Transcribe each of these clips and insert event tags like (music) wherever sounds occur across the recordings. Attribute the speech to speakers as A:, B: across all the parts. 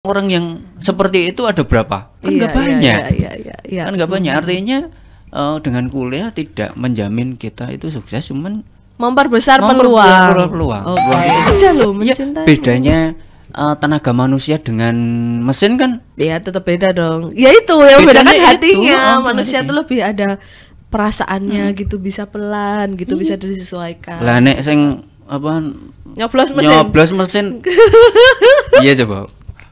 A: orang yang seperti itu ada berapa? Kan iya, nggak iya, banyak. Iya, iya, iya, iya. Kan nggak banyak. Artinya uh, dengan kuliah tidak menjamin kita itu sukses, cuman
B: memperbesar, memperbesar peluang. peluang. Oh, peluang aja loh Ya, bedanya
A: uh, tenaga manusia dengan mesin kan?
B: Ya tetap beda dong. Ya itu yang beda kan hatinya. Itu, oh, manusia itu lebih ada perasaannya hmm. gitu bisa pelan gitu hmm. bisa disesuaikan. Lah nek
A: sing apa
B: nyoblos mesin. Nyoblos
A: mesin. (laughs) iya coba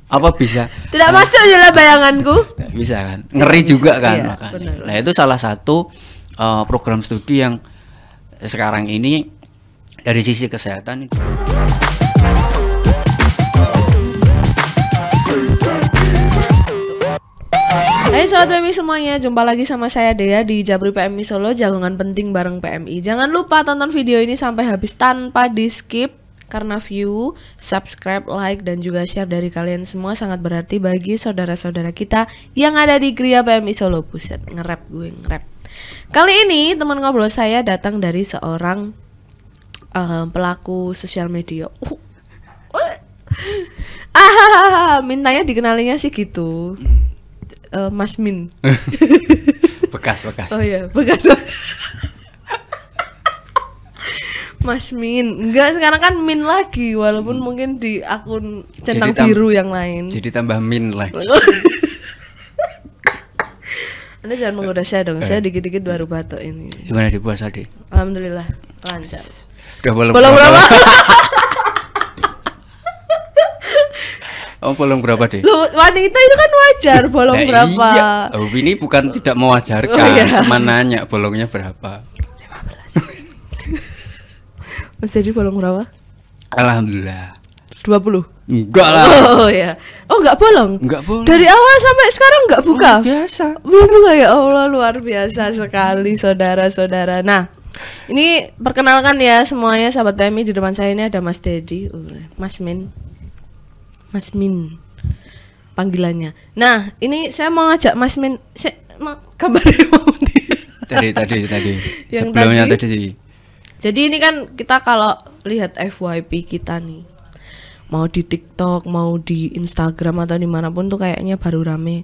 A: apa bisa
B: tidak masuk dalam bayanganku
A: tidak bisa kan ngeri juga kan iya, makanya benar. nah itu salah satu uh, program studi yang sekarang ini dari sisi kesehatan itu
B: Hai hey, sobat PMI semuanya, jumpa lagi sama saya Dea di Jabri PMI Solo Jagongan Penting bareng PMI. Jangan lupa tonton video ini sampai habis tanpa di skip karena view, subscribe, like, dan juga share dari kalian semua sangat berarti bagi saudara-saudara kita yang ada di Gria PMI Solo. Pusat. ngerap gue ngerap. Kali ini teman ngobrol saya datang dari seorang uh, pelaku sosial media. Uh. uh. (laughs) ah, mintanya dikenalinya sih gitu. Uh, Mas Min. (laughs) bekas bekas. Oh iya, bekas. (laughs) Mas Min. Enggak, sekarang kan Min lagi walaupun hmm. mungkin di akun centang jadi biru yang lain. Jadi
A: tambah Min lagi. (laughs)
B: Anda jangan menggoda saya dong. Saya eh. dikit-dikit baru batuk ini. Gimana di puasa, di? Alhamdulillah, lancar. Udah bolong bolong berapa?
A: (laughs) oh, bolong berapa, deh? Lu,
B: wanita itu kan wajar bolong nah, berapa. Iya.
A: Oh, ini bukan tidak mewajarkan, oh, iya. cuma nanya bolongnya berapa.
B: Mas Jadi bolong berapa?
A: Alhamdulillah. 20? Enggak lah. Oh
B: ya. Oh enggak bolong? Enggak bolong. Dari awal sampai sekarang enggak buka? Luar biasa. Buka ya Allah luar biasa sekali saudara-saudara. Nah, ini perkenalkan ya semuanya sahabat PMI di depan saya ini ada Mas Dedi, uh, Mas Min. Mas Min panggilannya. Nah, ini saya mau ngajak Mas Min saya, mau kabar tadi tadi tadi. Yang Sebelumnya tadi, tadi jadi ini kan kita kalau lihat FYP kita nih mau di TikTok, mau di Instagram atau dimanapun tuh kayaknya baru rame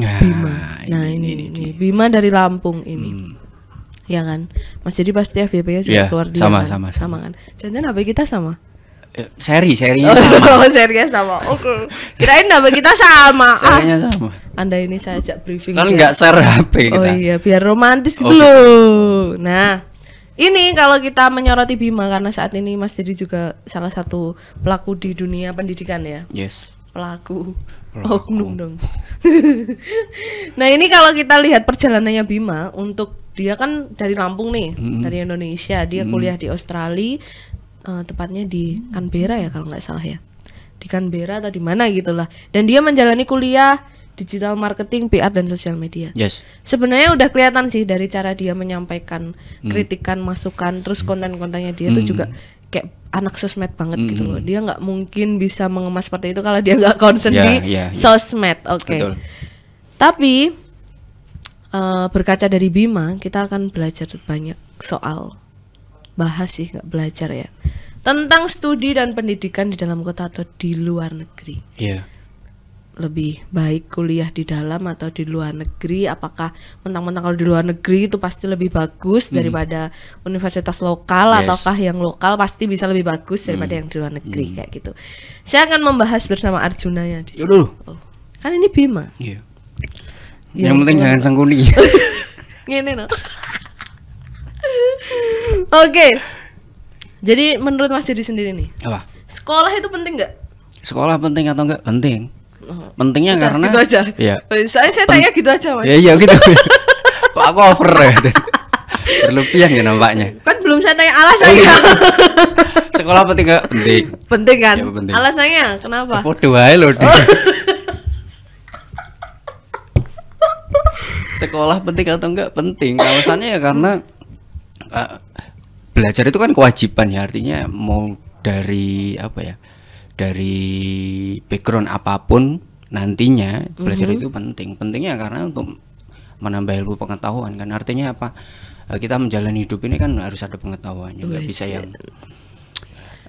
B: nah, Bima. Nah, ini, ini, ini, ini. Bima dari Lampung ini. Hmm. Ya kan? Mas jadi pasti FYP-nya juga ya, keluar dia. Sama, kan? sama, sama, sama kan. Jangan apa kita sama.
A: Eh, seri, serinya oh, sama.
B: (laughs) Oh, serinya sama. Oke. Okay. Kirain HP kita sama. Ah. Serinya ah. sama. Anda ini saya ajak briefing. Kan enggak share HP oh kita. Oh iya, biar romantis gitu okay. loh. Nah, ini kalau kita menyoroti Bima karena saat ini Mas Jadi juga salah satu pelaku di dunia pendidikan ya. Yes. Pelaku. pelaku. dong. (laughs) nah ini kalau kita lihat perjalanannya Bima untuk dia kan dari Lampung nih, mm -hmm. dari Indonesia. Dia mm -hmm. kuliah di Australia, uh, tepatnya di Canberra ya kalau nggak salah ya. Di Canberra atau di mana gitulah. Dan dia menjalani kuliah digital marketing, PR dan sosial media. Yes. Sebenarnya udah kelihatan sih dari cara dia menyampaikan mm. kritikan, masukan, terus hmm. konten-kontennya dia mm. tuh hmm. juga kayak anak sosmed banget mm. gitu loh. Hmm. Dia nggak mungkin bisa mengemas seperti itu kalau dia nggak concern yeah, di yeah, yeah. sosmed. Oke. Okay. Tapi uh, berkaca dari Bima, kita akan belajar banyak soal bahas sih nggak belajar ya tentang studi dan pendidikan di dalam kota atau di luar negeri. Iya. Yeah lebih baik kuliah di dalam atau di luar negeri apakah mentang-mentang kalau di luar negeri itu pasti lebih bagus hmm. daripada universitas lokal yes. ataukah yang lokal pasti bisa lebih bagus daripada hmm. yang di luar negeri hmm. kayak gitu saya akan membahas bersama Arjuna ya di sini. Oh. kan ini Bima yeah. Ya yang penting jangan sengkuli (laughs) ini no oke jadi menurut Mas Didi sendiri nih apa sekolah itu penting nggak
A: sekolah penting atau enggak penting Pentingnya Udah, karena gitu aja. Iya.
B: Saya saya tanya gitu aja, Mas. Iya,
A: iya gitu. (laughs) Kok aku over ya? (laughs) Berlebihan ya nampaknya.
B: Kan belum saya tanya alasannya. Iya.
A: (laughs) Sekolah penting gak? Penting. Penting kan? Ya, penting.
B: Alasannya kenapa?
A: Podo wae lho. Oh.
B: Sekolah penting atau
A: enggak? Penting. Alasannya ya karena uh, belajar itu kan kewajiban ya artinya mau dari apa ya? dari background apapun nantinya mhm. belajar mm -hmm. itu penting pentingnya karena untuk menambah ilmu pengetahuan kan artinya apa eh, kita menjalani hidup ini kan harus ada pengetahuan juga bisa yang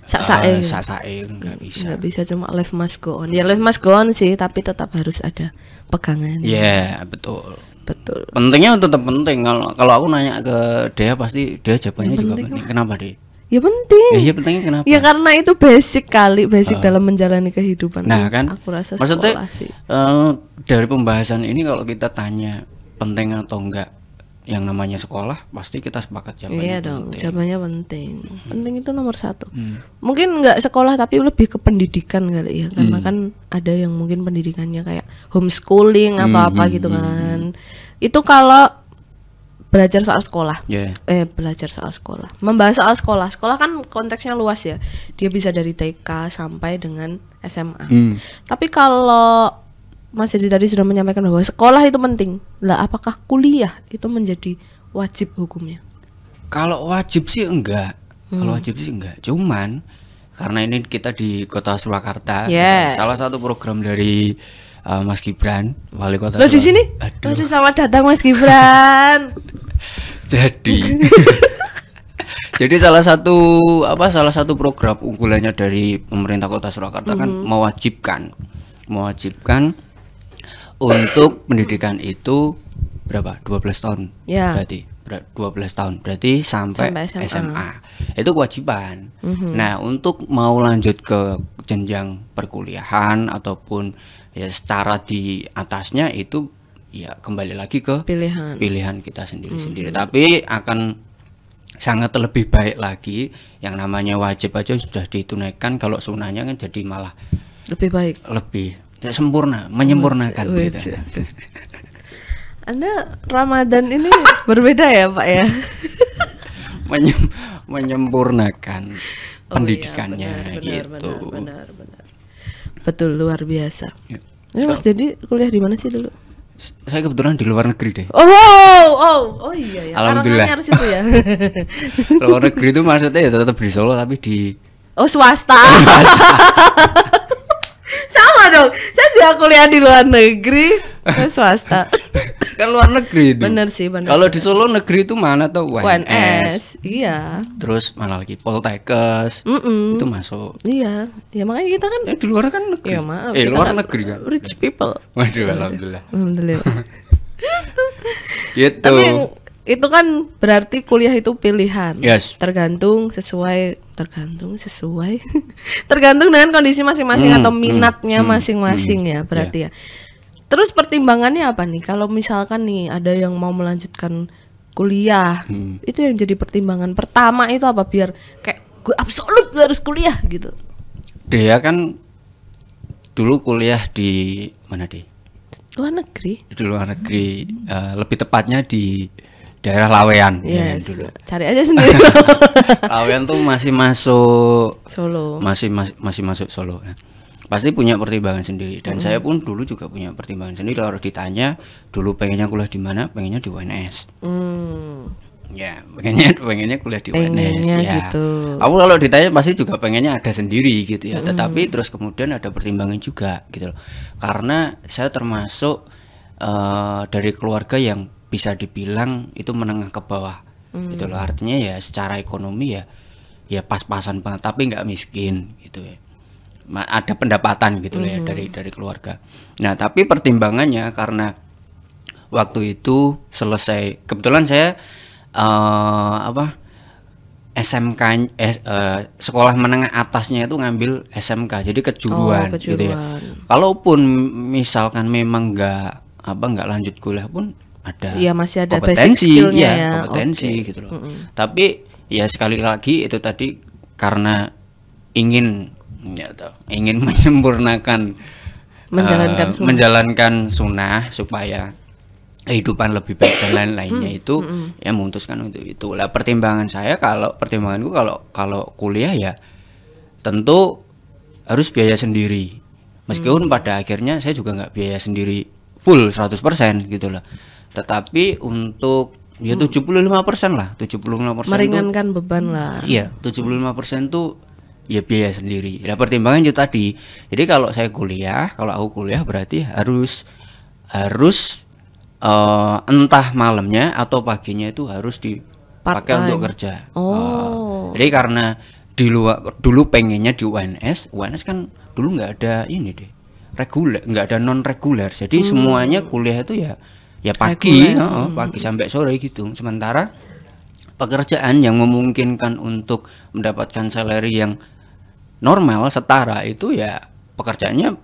B: sasae eh, uh, eh. sasae nggak bisa nggak bisa cuma live must go on ya live must go on sih tapi tetap harus ada pegangan ya yeah,
A: betul betul pentingnya tetap penting kalau kalau aku nanya ke dia pasti dia jawabannya juga penting kenapa deh Ya penting. Ya, ya pentingnya kenapa? Ya
B: karena itu basic kali, basic uh, dalam menjalani kehidupan. Nah kan, aku rasa maksudnya sih.
A: Uh, dari pembahasan ini kalau kita tanya penting atau enggak yang namanya sekolah pasti kita sepakat jawabannya iya dong penting.
B: jawabannya penting hmm. penting itu nomor satu hmm. mungkin enggak sekolah tapi lebih ke pendidikan kali ya karena hmm. kan ada yang mungkin pendidikannya kayak homeschooling apa apa hmm, hmm. gitu hmm, hmm, kan hmm. itu kalau belajar soal sekolah. Yeah. Eh belajar soal sekolah. Membahas soal sekolah. Sekolah kan konteksnya luas ya. Dia bisa dari TK sampai dengan SMA. Mm. Tapi kalau Mas Jadi tadi sudah menyampaikan bahwa sekolah itu penting. Lah apakah kuliah itu menjadi wajib hukumnya?
A: Kalau wajib sih enggak. mm. Kalau hmm. wajib sih enggak. Cuman karena ini kita di Kota Surakarta, yes. salah satu program dari uh, Mas Gibran wali kota. Lo di sini?
B: Aduh. di selamat datang Mas Gibran.
A: (laughs) jadi (laughs) jadi salah satu apa salah satu program unggulannya dari pemerintah kota Surakarta mm -hmm. kan mm-hmm. mewajibkan mewajibkan untuk pendidikan itu berapa 12 tahun Ya. berarti 12 tahun berarti sampai, sampai SMA. SMA itu kewajiban. Mm -hmm. Nah untuk mau lanjut ke jenjang perkuliahan ataupun ya setara di atasnya itu ya kembali lagi ke pilihan pilihan kita sendiri-sendiri. Hmm. Tapi akan sangat lebih baik lagi yang namanya wajib aja sudah ditunaikan kalau sunahnya kan jadi malah lebih baik lebih tidak sempurna menyempurnakan wajib, gitu.
B: Anda Ramadan ini (laughs) berbeda ya Pak ya
A: Menyem, menyempurnakan oh, iya, pendidikannya iya, benar, gitu benar, benar, benar.
B: Betul, luar biasa. Ya. Ini Mas jadi kuliah di mana sih dulu?
A: Saya kebetulan di luar negeri deh. Oh,
B: oh, oh, oh iya ya. Alhamdulillah. Harus itu ya.
A: (laughs) luar negeri itu maksudnya ya tetap di Solo tapi di
B: Oh, (laughs) swasta. Sama dong. Saya juga kuliah di luar negeri, saya oh, swasta. (laughs) kan luar negeri itu. Bener sih, bener.
A: Kalau di Solo negeri itu mana tuh UNS. UNS. Iya. Terus mana lagi Poltekkes. Mm -mm. Itu masuk.
B: Iya. Ya makanya kita kan ya, di luar kan negeri. Ya maaf. Eh, luar kan negeri kan. Rich people. Waduh, alhamdulillah. Alhamdulillah. (laughs)
A: gitu.
C: Tapi
B: itu kan berarti kuliah itu pilihan. Yes. Tergantung sesuai tergantung sesuai (laughs) tergantung dengan kondisi masing-masing mm, atau hmm, minatnya hmm, hmm. masing-masing mm, mm, ya berarti yeah. ya. Terus pertimbangannya apa nih? Kalau misalkan nih ada yang mau melanjutkan kuliah, hmm. itu yang jadi pertimbangan pertama itu apa? Biar kayak gue absolut gue harus kuliah gitu.
A: Dia kan dulu kuliah di mana di?
B: Luar negeri.
A: Di luar negeri, hmm. uh, lebih tepatnya di daerah Lawean ya, yes. ya dulu. Cari aja sendiri. (laughs) Lawean tuh masih masuk Solo. Masih masih masih masuk Solo. Ya pasti punya pertimbangan sendiri dan hmm. saya pun dulu juga punya pertimbangan sendiri kalau ditanya dulu pengennya kuliah di mana pengennya di UNS
C: hmm.
A: Ya, pengennya (laughs) pengennya kuliah di UNS ya. Gitu. Aku kalau ditanya pasti juga pengennya ada sendiri gitu ya. hmm. Tetapi terus kemudian ada pertimbangan juga gitu loh. Karena saya termasuk uh, dari keluarga yang bisa dibilang itu menengah ke bawah. hmm. Gitu loh. Mm. Artinya ya secara ekonomi ya ya pas-pasan banget tapi nggak miskin gitu ya ada pendapatan gitu mm-hmm. ya hmm. dari dari keluarga. Nah, tapi pertimbangannya karena waktu itu selesai kebetulan saya uh, apa SMK eh, uh, sekolah menengah atasnya itu ngambil SMK jadi kejuruan, oh, kejuruan. gitu ya. Kalaupun misalkan memang nggak apa nggak lanjut kuliah pun ada, ya, masih ada kompetensi, basic ya, iya, ya kompetensi okay. gitu loh. Mm -hmm. Tapi ya sekali lagi itu tadi karena ingin ya toh, ingin (laughs) menyempurnakan menjalankan, uh, sunnah. menjalankan sunnah supaya kehidupan lebih baik dan lain-lainnya hmm, itu hmm, hmm. yang memutuskan untuk itu lah pertimbangan saya kalau pertimbanganku kalau kalau kuliah ya tentu harus biaya sendiri meskipun hmm. pada akhirnya saya juga nggak biaya sendiri full 100% gitu lah tetapi untuk ya 75% lah 75% meringankan itu, beban lah iya 75% tuh ya biaya sendiri. Nah pertimbangan itu tadi. Jadi kalau saya kuliah, kalau aku kuliah berarti harus harus uh, entah malamnya atau paginya itu harus dipakai untuk kerja. Oh. Uh, jadi karena di luar dulu pengennya di UNS, UNS kan dulu nggak ada ini deh reguler, nggak ada non reguler. Jadi hmm. semuanya kuliah itu ya ya pagi, ya, oh, pagi sampai sore gitu. Sementara pekerjaan yang memungkinkan untuk mendapatkan salary yang normal setara itu ya pekerjaannya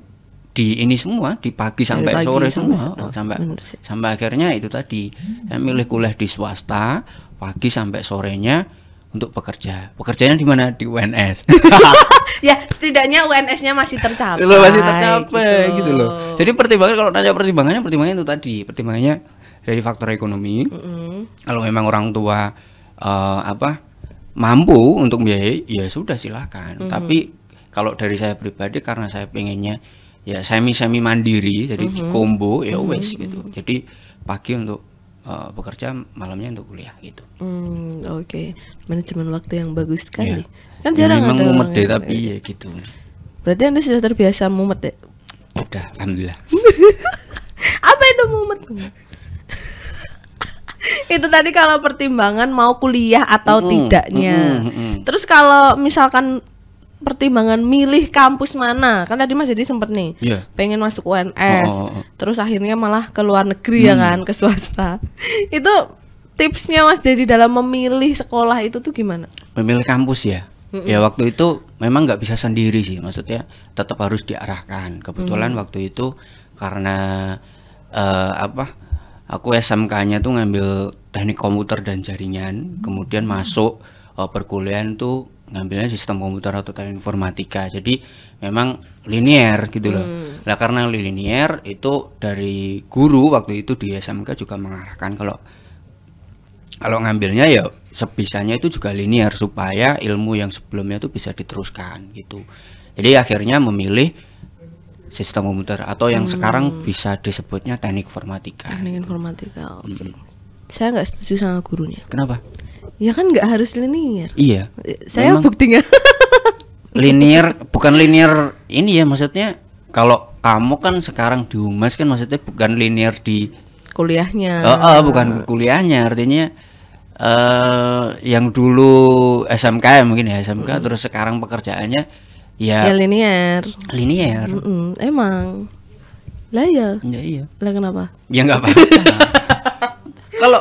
A: di ini semua di pagi sampai pagi sore semua sampai sampai, sampai, sampai akhirnya itu tadi hmm. saya milih kuliah di swasta pagi sampai sorenya untuk pekerja. Pekerjanya di mana? Di UNS.
B: (laughs) ya, setidaknya UNS-nya masih tercapai. Loh, masih tercapai
A: gitu. gitu loh. Jadi pertimbangan kalau nanya pertimbangannya pertimbangannya itu tadi, pertimbangannya dari faktor ekonomi. Mm -hmm. Kalau memang orang tua uh, apa? mampu untuk biaya ya sudah silakan -hmm. tapi kalau dari saya pribadi karena saya pengennya ya semi semi mandiri jadi mm -hmm. di combo ya mm-hmm. wes gitu jadi pagi untuk uh, bekerja malamnya untuk kuliah gitu.
B: Hmm, oke. Okay. Manajemen waktu yang bagus sekali. Iya. Kan ya. Kan jarang Memang ada mumet
A: deh tapi gitu. ya gitu.
B: Berarti Anda sudah terbiasa mumet ya?
A: Udah, alhamdulillah.
B: (laughs) Apa itu mumet? itu tadi kalau pertimbangan mau kuliah atau mm -hmm. tidaknya. Mm -hmm. Terus kalau misalkan pertimbangan milih kampus mana kan tadi Mas jadi sempet nih yeah. pengen masuk UNS oh, oh, oh, oh, terus akhirnya malah ke luar negeri mm. ya hmm. kan ke swasta itu tipsnya Mas jadi dalam memilih sekolah itu tuh gimana
A: memilih kampus ya mm -mm. ya waktu itu memang nggak bisa sendiri sih maksudnya tetap harus diarahkan kebetulan mm. waktu itu karena uh, apa aku SMK-nya tuh ngambil teknik komputer dan jaringan, kemudian masuk uh, perkuliahan tuh ngambilnya sistem komputer atau teknik informatika. Jadi memang linier gitu loh. Hmm. karena linier itu dari guru waktu itu di SMK juga mengarahkan kalau kalau ngambilnya ya sebisanya itu juga linier supaya ilmu yang sebelumnya itu bisa diteruskan gitu. Jadi akhirnya memilih sistem komputer atau yang hmm. sekarang bisa disebutnya teknik informatika.
B: Teknik informatika. Okay. Hmm. Saya nggak setuju sama gurunya. Kenapa? Ya kan nggak harus linear. Iya. Saya memang buktinya. (laughs) linear
A: bukan linear ini ya maksudnya kalau kamu kan sekarang di humas kan maksudnya bukan linear di
B: kuliahnya. Oh, oh bukan
A: kuliahnya artinya uh, yang dulu SMK ya mungkin ya SMK hmm. terus sekarang pekerjaannya ya, ya linear linear mm
B: -mm, emang lah ya ya iya lah kenapa ya nggak apa (laughs) kalau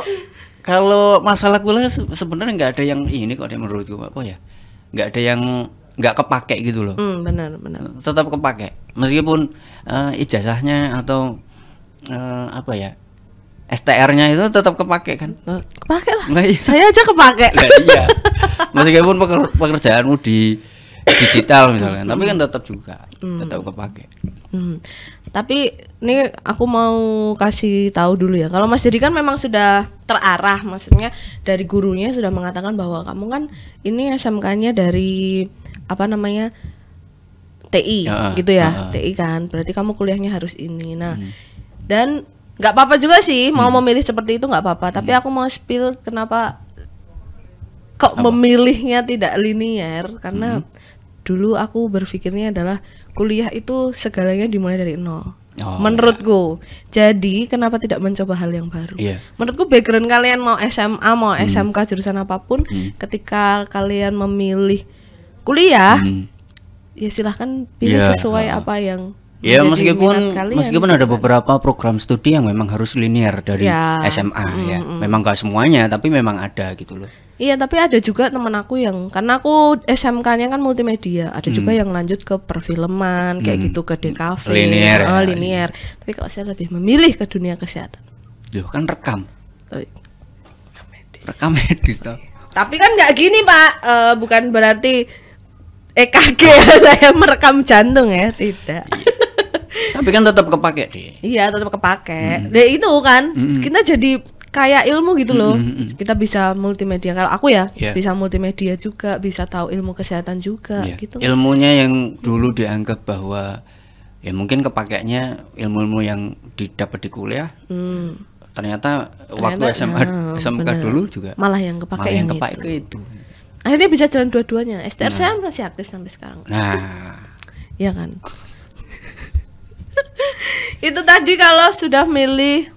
A: kalau masalah kuliah sebenarnya nggak ada yang ini kok menurut menurutku apa ya nggak ada yang nggak kepake gitu loh mm, benar benar eh, tetap kepake meskipun uh, ijazahnya atau uh, apa ya STR-nya itu tetap kepake kan? Kepake lah. Nah, iya. Saya
B: aja kepake. Nah,
A: iya. Meskipun pekerjaanmu di digital misalnya tapi kan tetap juga hmm. tetap kepake
B: hmm. tapi ini aku mau kasih tahu dulu ya kalau Mas Jadi kan memang sudah terarah maksudnya dari gurunya sudah mengatakan bahwa kamu kan ini SMK-nya dari apa namanya TI ya, ah, ah, gitu ya uh, ah, TI kan berarti kamu kuliahnya harus ini nah hmm. dan nggak apa-apa juga sih hmm. mau memilih seperti itu nggak apa-apa hmm. tapi aku mau spill kenapa kok apa? memilihnya tidak linier karena hmm dulu aku berpikirnya adalah kuliah itu segalanya dimulai dari nol. Oh, menurutku. Ya. Jadi kenapa tidak mencoba hal yang baru? Yeah. Menurutku background kalian mau SMA, mau hmm. SMK jurusan apapun, hmm. ketika kalian memilih kuliah, hmm. ya silahkan pilih yeah. sesuai uh. apa yang Ya meskipun meskipun gitu ada kan?
A: beberapa program studi yang memang harus linear dari ya. SMA hmm, ya. Mm, mm. Memang gak semuanya tapi memang ada gitu loh.
B: Iya, tapi ada juga teman aku yang karena aku SMK-nya kan multimedia, ada hmm. juga yang lanjut ke perfilman kayak hmm. gitu ke DKV. Linear. Oh, ya. Iya. linear. Tapi kalau saya lebih memilih ke dunia kesehatan.
A: Loh, kan rekam. Tapi, iya. rekam medis. Rekam medis toh.
B: Tapi kan nggak gini, Pak. E, bukan berarti EKG (laughs) saya merekam jantung ya, tidak. Iya. Tapi kan tetap
A: kepake deh.
B: Iya, tetap kepake. Hmm. deh nah, itu kan hmm. kita jadi kayak ilmu gitu loh. Hmm. hmm, hmm, hmm. Kita bisa multimedia. Kalau aku ya yeah. bisa multimedia juga, bisa tahu ilmu kesehatan juga yeah. gitu.
A: Ilmunya yang dulu dianggap bahwa ya mungkin kepakainya ilmu-ilmu yang didapat di kuliah. Hmm. Ternyata, ternyata waktu nah, SMA ya,
B: SMK dulu juga malah yang kepake yang, kepake itu. itu. Akhirnya bisa jalan dua-duanya. STR nah. saya masih aktif sampai sekarang.
A: Nah.
B: ya kan? (laughs) itu tadi kalau sudah milih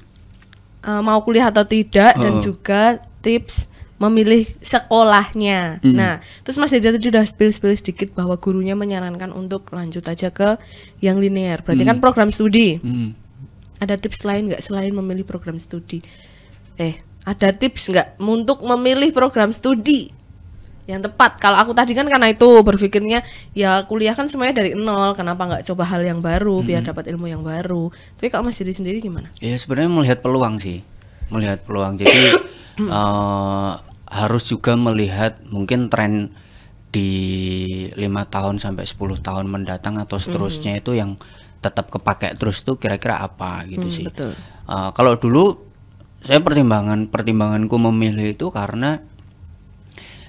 B: uh, mau kuliah atau tidak oh. dan juga tips memilih sekolahnya. Mm. Nah, terus Mas jadi tadi sudah spill-spill sedikit bahwa gurunya menyarankan untuk lanjut aja ke yang linear. Berarti mm. kan program studi. Mm. Ada tips lain nggak selain memilih program studi? Eh, ada tips nggak untuk memilih program studi? yang tepat. Kalau aku tadi kan karena itu berpikirnya ya kuliah kan semuanya dari nol, kenapa nggak coba hal yang baru hmm. biar dapat ilmu yang baru. Tapi kalau masih diri sendiri gimana?
A: Ya sebenarnya melihat peluang sih, melihat peluang. Jadi uh, (coughs) harus juga melihat mungkin tren di lima tahun sampai 10 tahun mendatang atau seterusnya hmm. itu yang tetap kepake terus tuh kira-kira apa gitu hmm, sih. Uh, kalau dulu saya pertimbangan pertimbanganku memilih itu karena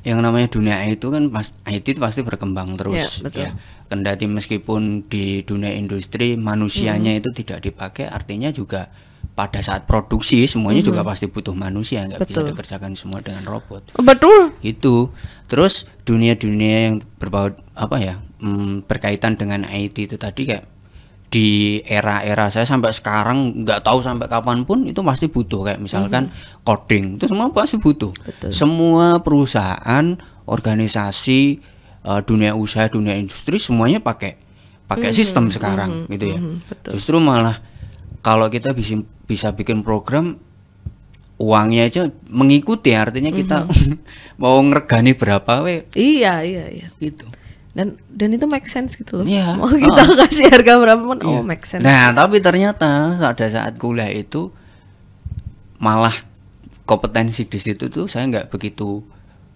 A: yang namanya dunia itu kan pas, IT itu pasti berkembang ya, terus ya, betul. ya. Kendati meskipun di dunia industri manusianya hmm. itu tidak dipakai artinya juga pada saat produksi semuanya juga hmm. pasti butuh manusia nggak bisa dikerjakan semua dengan robot betul itu terus dunia-dunia yang berbau apa ya hmm, berkaitan dengan IT itu tadi kayak di era-era saya sampai sekarang nggak tahu sampai kapan pun itu pasti butuh kayak misalkan hmm. coding itu semua pasti butuh Betul. semua perusahaan organisasi uh, dunia usaha dunia industri semuanya pakai pakai hmm. sistem sekarang hmm. gitu ya hmm. justru malah kalau kita bisa bisa bikin program uangnya aja mengikuti artinya kita mm -hmm. (laughs) mau ngergani berapa we
B: iya iya iya gitu dan dan itu make sense gitu loh yeah. mau kita oh. kasih harga berapa pun yeah. oh iya. make sense nah
A: tapi ternyata pada saat kuliah itu malah kompetensi di situ tuh saya nggak begitu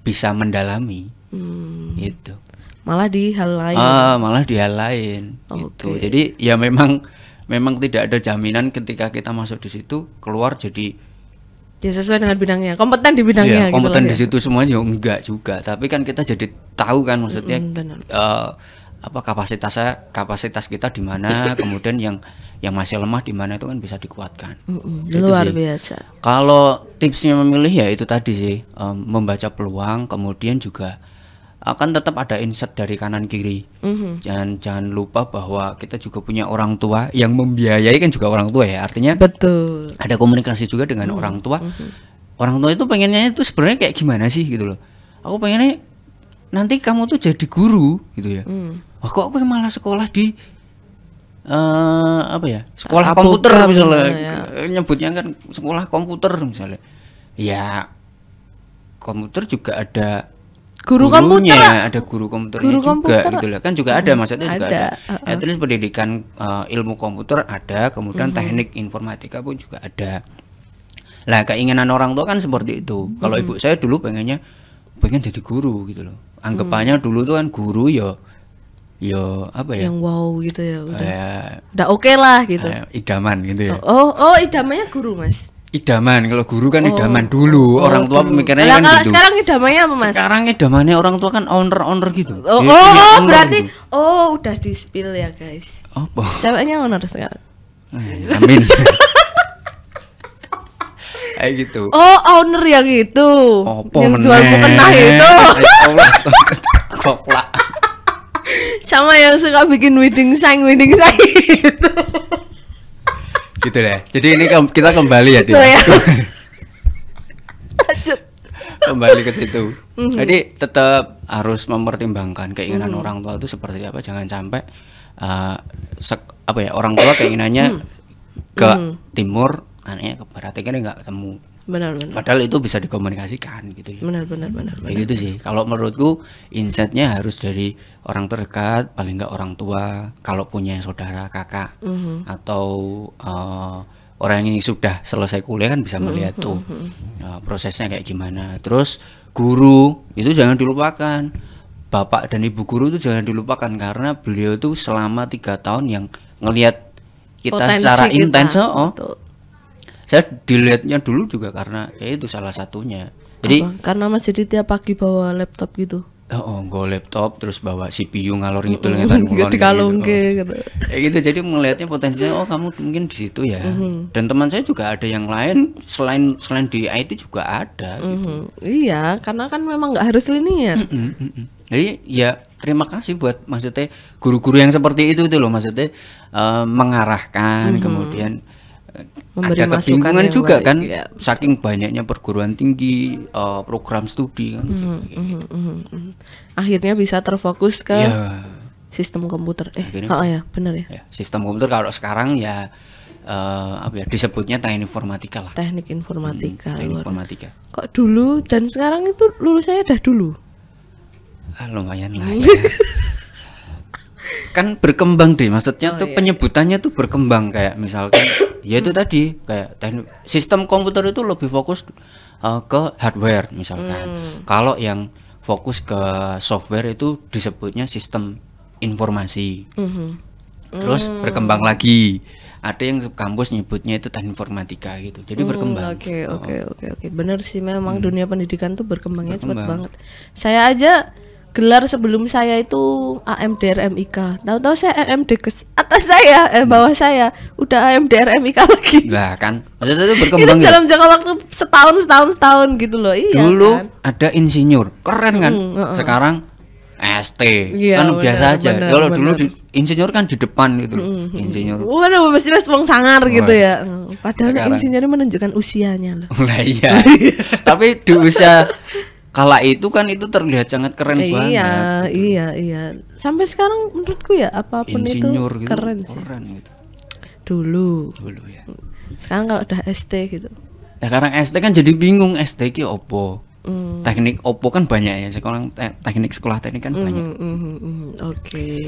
A: bisa mendalami
B: hmm. itu malah di hal lain ah
A: malah di hal lain okay. itu jadi ya memang memang tidak ada jaminan ketika kita masuk di situ keluar jadi
B: ya sesuai dengan bidangnya kompeten di bidangnya iya, gitu ya, kompeten gitu di situ
A: semuanya enggak juga tapi kan kita jadi tahu kan maksudnya mm, uh, apa kapasitasnya kapasitas kita di mana (laughs) kemudian yang yang masih lemah di mana itu kan bisa dikuatkan
B: mm luar sih. biasa
A: kalau tipsnya memilih ya itu tadi sih um, membaca peluang kemudian juga akan tetap ada insert dari kanan kiri. Mm-hmm. Jangan jangan lupa bahwa kita juga punya orang tua yang membiayai kan juga orang tua ya. Artinya betul. Ada komunikasi juga dengan mm-hmm. orang tua. Mm-hmm. Orang tua itu pengennya itu sebenarnya kayak gimana sih gitu loh. Aku pengennya nanti kamu tuh jadi guru gitu ya. Mm. Wah, kok aku malah sekolah di uh, apa ya? Sekolah komputer misalnya. Ya. Eh, nyebutnya kan sekolah komputer misalnya. Ya komputer juga ada guru gurunya, komputer ada guru komputernya guru juga komputer. gitu lah kan juga ada hmm, maksudnya juga ada, ada. Uh -uh. ya, pendidikan uh, ilmu komputer ada kemudian uh-huh. teknik informatika pun juga ada lah keinginan orang tua kan seperti itu hmm. kalau ibu saya dulu pengennya pengen jadi guru gitu loh anggapannya hmm. dulu tuh kan guru ya yo ya apa ya yang
B: wow gitu ya udah uh, udah oke okay lah gitu uh,
A: idaman gitu ya
B: oh oh, oh idamannya guru mas
A: idaman kalau guru kan oh. idaman dulu oh, orang tua oh. pemikirannya nah, kan gitu. sekarang
B: idamannya apa mas sekarang
A: idamannya orang tua kan owner owner gitu oh, eh, oh, oh berarti gitu.
B: oh udah di spill ya guys apa ceweknya owner sekarang eh, amin
A: (laughs) kayak gitu oh owner
B: yang itu yang meneng. jual mukena ya itu (laughs) sama yang suka bikin wedding sang wedding sang itu
A: gitu deh. Jadi ini ke kita kembali ya dia. Ya. (laughs) kembali ke situ. Mm -hmm. Jadi tetap harus mempertimbangkan keinginan mm -hmm. orang tua itu seperti apa. Jangan sampai uh, apa ya orang tua keinginannya mm -hmm. ke mhm. timur, anaknya ke barat, akhirnya nggak ketemu
B: benar benar padahal itu
A: bisa dikomunikasikan gitu ya
B: benar benar benar, ya benar. gitu sih
A: kalau menurutku insightnya harus dari orang terdekat paling nggak orang tua kalau punya saudara kakak mm -hmm. atau uh, orang yang sudah selesai kuliah kan bisa mhm, melihat mm -hmm. tuh uh, prosesnya kayak gimana terus guru itu jangan dilupakan bapak dan ibu guru itu jangan dilupakan karena beliau itu selama tiga tahun yang ngelihat kita Potensi secara intens oh saya dilihatnya dulu juga karena ya itu salah satunya jadi
B: Apa? karena masih di tiap pagi bawa laptop gitu
A: oh, oh gue laptop terus bawa CPU ngalor oh, (laughs) gitu uh, kan gitu gitu.
B: Oh. ya gitu jadi
A: melihatnya potensinya oh kamu mungkin di situ ya mm-hmm. dan teman saya juga ada yang lain selain selain di IT juga ada
B: mm-hmm. gitu. Mhm. iya karena kan memang nggak harus linear mm mm
A: jadi ya terima kasih buat maksudnya guru-guru yang seperti itu tuh loh maksudnya uh, mengarahkan mm-hmm. kemudian Memberi ada kebingungan juga kan ya. saking banyaknya perguruan tinggi uh, program studi kan
B: hmm, hmm, akhirnya bisa terfokus ke ya. sistem komputer eh oh, oh ya benar ya.
A: ya sistem komputer kalau sekarang ya uh, apa ya disebutnya teknik informatika lah
B: teknik informatika hmm, teknik informatika kok dulu dan sekarang itu lulusannya dah dulu
A: ah, lumayan lah (laughs) ya kan berkembang deh maksudnya oh, tuh iya, penyebutannya iya. tuh berkembang kayak misalkan ya itu hmm. tadi kayak sistem komputer itu lebih fokus uh, ke hardware misalkan hmm. kalau yang fokus ke software itu disebutnya sistem informasi
B: mm -hmm. terus mm. berkembang
A: lagi ada yang kampus nyebutnya itu teknik informatika gitu jadi hmm, berkembang
B: oke oh. oke oke oke benar sih memang hmm. dunia pendidikan tuh berkembangnya berkembang. cepat banget saya aja gelar sebelum saya itu AMDRMIK. Tahu-tahu saya AMD ke atas saya, eh, bawah saya udah AMDRMIK lagi.
A: Lah kan, maksudnya itu berkembang. itu gitu? dalam
B: jangka waktu setahun, setahun, setahun gitu loh. Iya. Dulu kan?
A: ada insinyur, keren kan. Hmm, uh, uh. Sekarang ST iya, kan bener, biasa aja. Kalau dulu di, insinyur kan di depan gitu loh. Hmm, insinyur.
B: Waduh, mesti mas wong sangar Wah. gitu ya. Mm, padahal Sekarang. insinyurnya menunjukkan usianya loh.
A: Lah iya. (laughs) Tapi di usia kala itu kan itu terlihat sangat keren iya, banget. Iya,
B: iya, iya. Sampai sekarang menurutku ya apapun Insinyur itu gitu, keren sih. gitu. Dulu. Dulu ya. Sekarang kalau udah ST gitu.
A: Ya sekarang ST kan jadi bingung ST ki opo. Mm. Teknik opo kan banyak ya. sekarang te teknik sekolah teknik kan mm, banyak.
B: Mm, mm, Oke. Okay.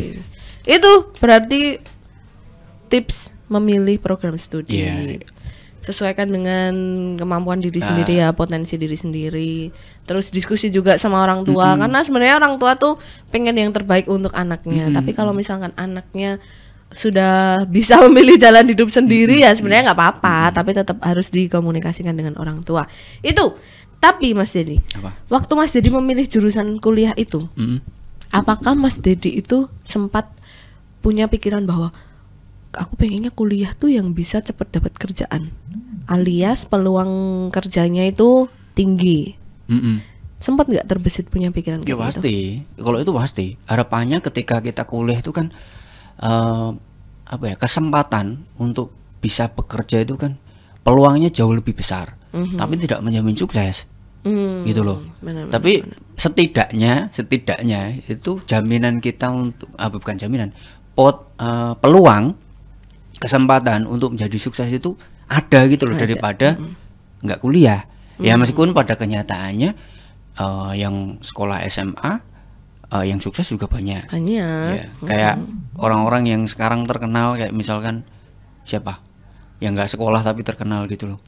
B: Itu berarti tips memilih program studi. Yeah. Iya sesuaikan dengan kemampuan diri nah. sendiri ya potensi diri sendiri terus diskusi juga sama orang tua mm -hmm. karena sebenarnya orang tua tuh pengen yang terbaik untuk anaknya mm -hmm. tapi kalau misalkan anaknya sudah (laughs) bisa memilih jalan hidup sendiri ya sebenarnya nggak apa-apa hmm. tapi tetap harus dikomunikasikan dengan orang tua itu tapi Mas Dedi waktu Mas Dedi memilih jurusan kuliah itu hmm. apakah Mas Dedi itu sempat punya pikiran bahwa aku pengennya kuliah tuh yang bisa cepet dapat kerjaan alias peluang kerjanya itu tinggi mm -mm. sempat nggak terbesit punya pikiran ya gitu? pasti
A: kalau itu pasti harapannya ketika kita kuliah itu kan uh, apa ya kesempatan untuk bisa bekerja itu kan peluangnya jauh lebih besar mm -hmm. tapi tidak menjamin sukses
C: mm, gitu loh
A: bener, tapi setidaknya setidaknya itu jaminan kita untuk ah, bukan jaminan pot uh, peluang kesempatan untuk menjadi sukses itu ada gitu loh ada. daripada nggak kuliah. Hmm. Ya meskipun pada kenyataannya uh, yang sekolah SMA uh, eh, yang sukses juga banyak.
B: Banyak. Ya, kayak
A: hmm. orang-orang yang sekarang terkenal kayak misalkan siapa? Yang nggak sekolah tapi terkenal gitu loh.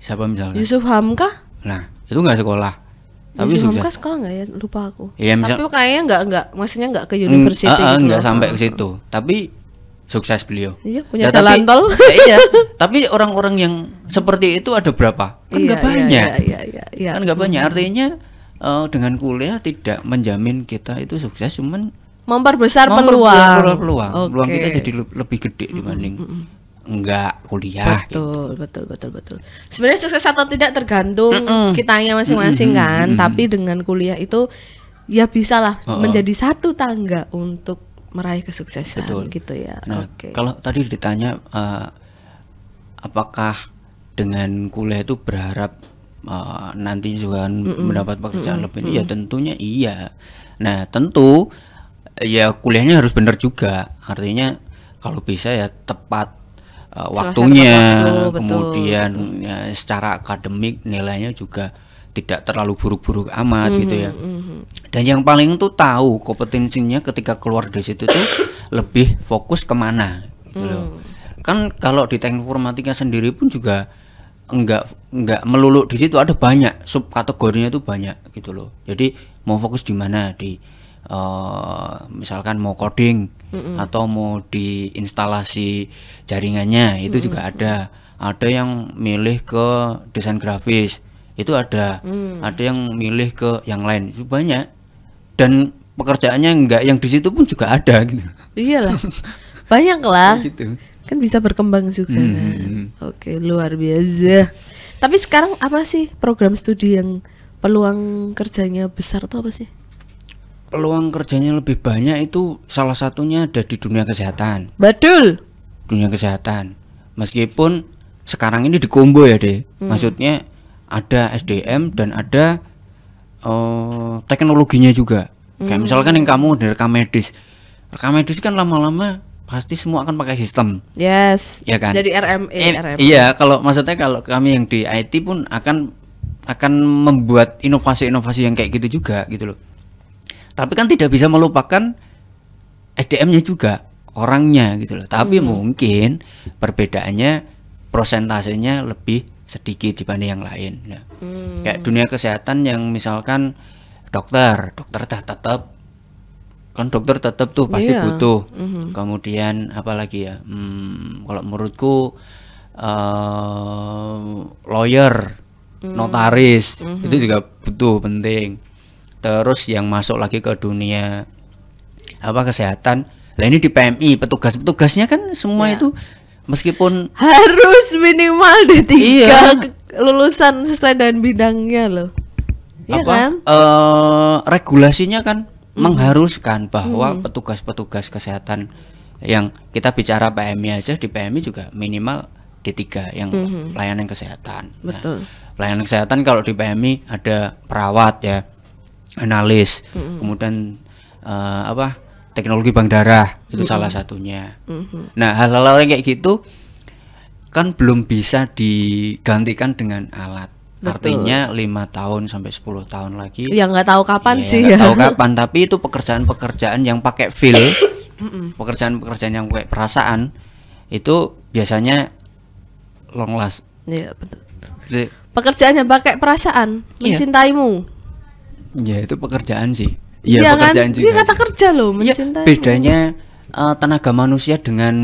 A: Siapa misalkan? Yusuf Hamka? Nah, itu nggak sekolah. Tapi Yusuf Hamka
B: sekolah nggak ya? Lupa aku. Ya, misal... Tapi kayaknya nggak nggak maksudnya nggak ke universitas Mm, uh, eh, gitu nggak sampai ke
A: situ. Tapi sukses beliau. Iya, punya ya, jalan tol. (laughs) Ya, iya, (laughs) tapi orang-orang yang seperti itu ada berapa? Kan iya, nggak iya, banyak. Iya, iya, iya,
B: iya. Kan nggak banyak.
A: Artinya uh, dengan kuliah tidak menjamin kita itu sukses, cuman memperbesar, iya, memperbesar peluang. peluang. Okay. Peluang kita jadi lebih gede dibanding mm -hmm. enggak kuliah. Gitu. Betul, gitu. betul, betul, betul.
B: Sebenarnya sukses atau tidak tergantung mm -hmm. kitanya masing-masing mm -hmm. kan, mm -hmm. tapi dengan kuliah itu ya bisalah oh, oh. menjadi satu tangga untuk meraih kesuksesan Betul. gitu ya. Nah, Oke. Okay. Kalau
A: tadi ditanya uh, apakah dengan kuliah itu berharap uh, nanti juga mm -mm. mendapat pekerjaan mm -mm. lebih? Mm -mm. Ya tentunya iya. Nah, tentu ya kuliahnya harus benar juga. Artinya kalau bisa ya tepat uh, waktunya, waktu, kemudian betul. ya, secara akademik nilainya juga tidak terlalu buruk-buruk amat mm -hmm, gitu ya. Mm -hmm. Dan yang paling tuh tahu kompetensinya ketika keluar dari situ tuh (coughs) lebih fokus kemana gitu mm. loh. Kan kalau di teknik informatika sendiri pun juga enggak enggak melulu di situ ada banyak sub kategorinya tuh banyak gitu loh. Jadi mau fokus di mana di uh, misalkan mau coding mm -hmm. atau mau di instalasi jaringannya itu mm -hmm. juga ada. Ada yang milih ke desain grafis itu ada hmm. ada yang milih ke yang lain itu banyak dan pekerjaannya enggak yang di situ pun juga ada gitu
B: iyalah (laughs) banyak lah gitu. kan bisa berkembang juga kan? hmm, hmm, hmm. oke luar biasa tapi sekarang apa sih program studi yang peluang kerjanya besar tuh apa sih peluang kerjanya
A: lebih banyak itu salah satunya ada di dunia kesehatan
B: betul
A: dunia kesehatan meskipun sekarang ini dikombo ya deh hmm. maksudnya ada SDM dan ada uh, teknologinya juga
B: hmm. kayak misalkan yang kamu
A: dari rekam medis rekam medis kan lama-lama pasti semua akan pakai sistem
B: yes ya kan jadi RM eh, RM iya
A: kalau maksudnya kalau kami yang di IT pun akan akan membuat inovasi-inovasi yang kayak gitu juga gitu loh tapi kan tidak bisa melupakan SDM-nya juga orangnya gitu loh. Tapi hmm. mungkin perbedaannya prosentasenya lebih sedikit dibanding yang lain. Nah, hmm. Kayak dunia kesehatan yang misalkan dokter, dokter dah tetap kan dokter tetap tuh pasti yeah. butuh. Mm-hmm. Kemudian apalagi ya, hmm, kalau menurutku uh, lawyer, mm. notaris mm-hmm. itu juga butuh penting. Terus yang masuk lagi ke dunia apa kesehatan, lah ini di PMI petugas-petugasnya kan semua yeah. itu meskipun
B: harus minimal di tiga iya. lulusan sesuai dengan bidangnya loh. Iya apa, kan?
A: Eh, regulasinya kan mm. mengharuskan bahwa petugas-petugas mm. kesehatan yang kita bicara PMI aja di PMI juga minimal di tiga yang mm -hmm. pelayanan kesehatan.
C: Nah, Betul. Nah,
A: pelayanan kesehatan kalau di PMI ada perawat ya, analis, mm -hmm. kemudian uh, apa? teknologi bank darah itu mm -hmm. salah satunya. Mm -hmm. Nah hal-hal kayak gitu kan belum bisa digantikan dengan alat. Betul. Artinya lima tahun sampai 10 tahun lagi. Ya
B: nggak tahu kapan ya, sih. ya. tahu
A: kapan, (laughs) tapi itu pekerjaan-pekerjaan yang pakai feel, pekerjaan-pekerjaan yang pakai perasaan itu biasanya long last.
B: Iya betul. Pekerjaan yang pakai perasaan, iya. mencintaimu.
A: ya itu pekerjaan sih. Iya ya, pekerjaan kan? juga. Ini kan. kata
B: kerja loh iya, mencintai. Ya, bedanya
A: uh, tenaga manusia dengan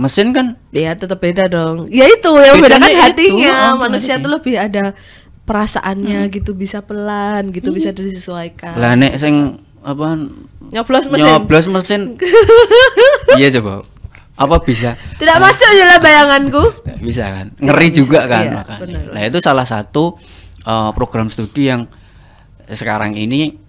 A: mesin kan?
B: Ya tetap beda dong. Ya itu yang membedakan hatinya. Itu, oh, manusia itu lebih ada perasaannya hmm. gitu bisa pelan gitu hmm. bisa disesuaikan. Lah nek
A: sing apa
B: nyoblos mesin. Nyoblos
A: mesin. (laughs) iya coba. Apa bisa?
B: Tidak uh, masuk dalam ya bayanganku.
A: Bisa kan? Ngeri bisa, juga kan iya,
B: makanya. Nah, itu
A: salah satu uh, program studi yang sekarang ini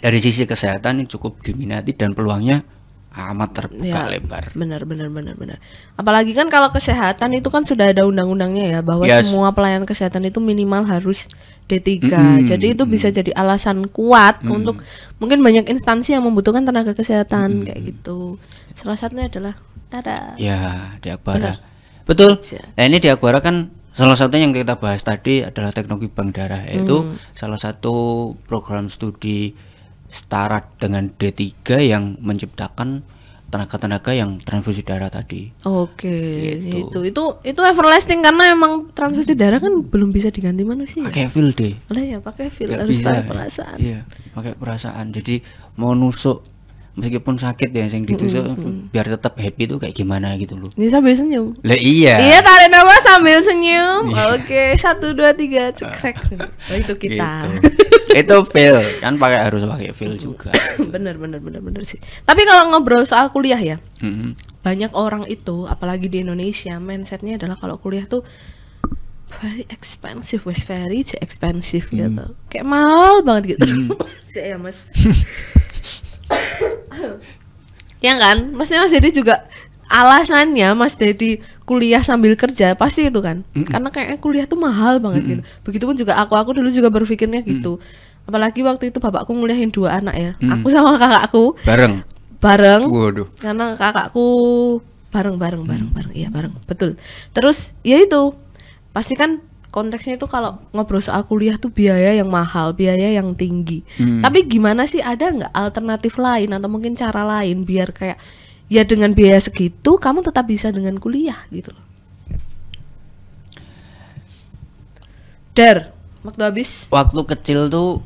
A: dari sisi kesehatan ini cukup diminati dan peluangnya amat terbuka ya, lebar.
B: Benar, benar, benar, benar. Apalagi kan kalau kesehatan itu kan sudah ada undang-undangnya ya bahwa yes. semua pelayanan kesehatan itu minimal harus D3. Mm, jadi itu mm. bisa jadi alasan kuat mm. untuk mungkin banyak instansi yang membutuhkan tenaga kesehatan mm. kayak gitu. Salah satunya adalah tada.
A: Ya, di Akbara. Benar. Betul. Iya. Nah, ini di Akbara kan salah satu yang kita bahas tadi adalah teknologi bank darah yaitu mm. salah satu program studi setara dengan D3 yang menciptakan tenaga-tenaga yang transfusi darah tadi.
B: Oke, gitu. itu itu itu everlasting karena emang transfusi darah kan belum bisa diganti manusia. Pakai feel deh. Lah ya pakai feel Gak harus bisa, pakai perasaan.
A: Iya, pakai perasaan. Jadi mau nusuk meskipun sakit ya yang ditusuk mm -hmm. biar tetap happy itu kayak gimana gitu loh. Ini sambil
B: senyum. Lah iya. Iya tarik nama sambil senyum. Iya. Oke, satu dua tiga (laughs) cekrek. Oh, itu kita. Gitu.
A: (laughs) itu feel kan pakai harus pakai feel juga
B: (coughs) bener bener bener bener sih tapi kalau ngobrol soal kuliah ya mm-hmm. banyak orang itu apalagi di Indonesia mindsetnya adalah kalau kuliah tuh very expensive was very expensive mm. gitu kayak mahal banget gitu mm. (coughs) sih ya mas (coughs) ya kan maksudnya mas jadi juga alasannya Mas jadi kuliah sambil kerja pasti itu kan mm -mm. karena kayaknya kuliah tuh mahal banget mm -mm. gitu begitupun juga aku aku dulu juga berpikirnya gitu mm apalagi waktu itu bapakku nguliahin dua anak ya hmm. aku sama kakakku bareng bareng waduh karena kakakku bareng bareng bareng hmm. bareng iya bareng betul terus ya itu pasti kan konteksnya itu kalau ngobrol soal kuliah tuh biaya yang mahal biaya yang tinggi hmm. tapi gimana sih ada nggak alternatif lain atau mungkin cara lain biar kayak ya dengan biaya segitu kamu tetap bisa dengan kuliah gitu loh der waktu habis
A: waktu kecil tuh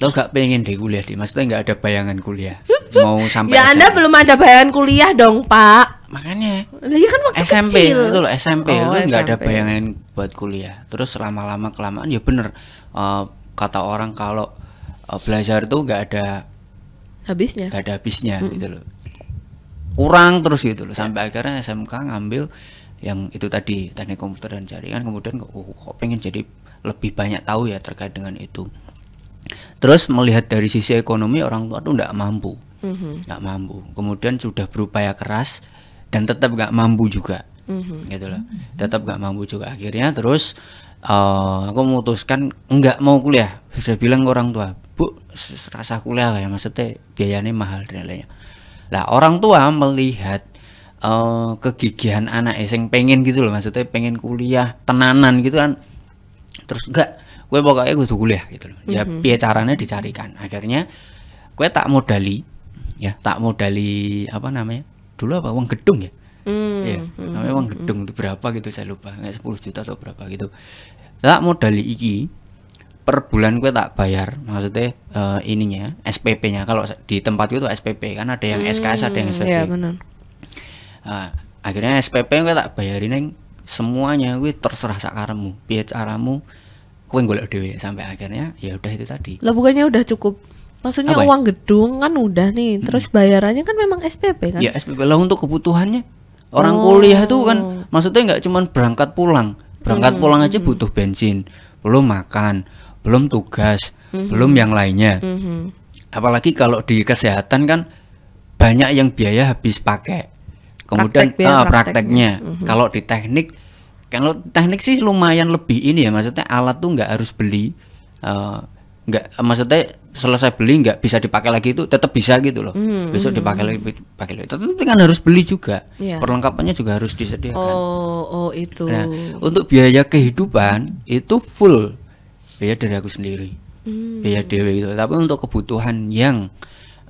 A: tau gak pengen deh kuliah di maksudnya nggak ada bayangan kuliah mau (laughs) ya, sampai ya SMA. anda
B: belum ada bayangan kuliah dong pak makanya ya kan waktu SMP kecil. itu loh SMP oh, itu nggak ada bayangan
A: buat kuliah terus lama-lama kelamaan ya bener uh, kata orang kalau uh, belajar tuh nggak ada habisnya gak ada habisnya mm -mm. gitu loh kurang terus gitu loh ya. sampai akhirnya SMK ngambil yang itu tadi teknik komputer dan jaringan kemudian oh, kok pengen jadi lebih banyak tahu ya terkait dengan itu. Terus melihat dari sisi ekonomi orang tua tuh nggak mampu, mm-hmm. nggak mm -hmm. mampu. Kemudian sudah berupaya keras dan tetap nggak mampu juga, mm -hmm. gitu Mm -hmm. Tetap nggak mampu juga. Akhirnya terus uh, aku memutuskan nggak mau kuliah. Sudah bilang ke orang tua, bu, serasa kuliah ya maksudnya biayanya mahal dan lainnya. Lah orang tua melihat uh, kegigihan anak eseng pengen gitu loh maksudnya pengen kuliah tenanan gitu kan terus enggak gue pokoknya gue kuliah gitu
D: loh ya mm mm-hmm. -hmm.
A: caranya dicarikan akhirnya gue tak modali ya tak modali apa namanya dulu apa uang gedung ya Mm, ya, namanya uang gedung itu berapa gitu saya lupa nggak 10 juta atau berapa gitu tak modali iki per bulan gue tak bayar maksudnya uh, ininya SPP-nya kalau di tempat itu SPP kan ada yang SKS ada yang SPP mm, ya, benar. Uh, akhirnya SPP gue tak bayarin yang semuanya gue terserah sakarmu biar caramu gue golek dewe sampai akhirnya ya udah itu tadi
B: lah bukannya udah cukup maksudnya Apa? Ya? uang gedung kan udah nih hmm. terus bayarannya kan memang SPP kan ya
A: SPP lah untuk kebutuhannya orang oh. kuliah itu kan maksudnya nggak cuman berangkat pulang berangkat hmm. pulang aja butuh bensin belum makan belum tugas hmm. belum yang lainnya hmm. apalagi kalau di kesehatan kan banyak yang biaya habis pakai kemudian praktek biaya, ah, prakteknya, prakteknya. Mm-hmm. kalau di teknik kalau teknik sih lumayan lebih ini ya maksudnya alat tuh nggak harus beli eh, nggak uh, maksudnya selesai beli nggak bisa dipakai lagi itu tetap bisa gitu loh
B: hmm, hmm besok hmm. dipakai lagi
A: pakai lagi tapi kan harus beli juga yeah. perlengkapannya juga harus disediakan
B: oh oh itu nah,
A: untuk biaya kehidupan itu full biaya dari aku sendiri hmm. biaya dewi itu tapi untuk kebutuhan yang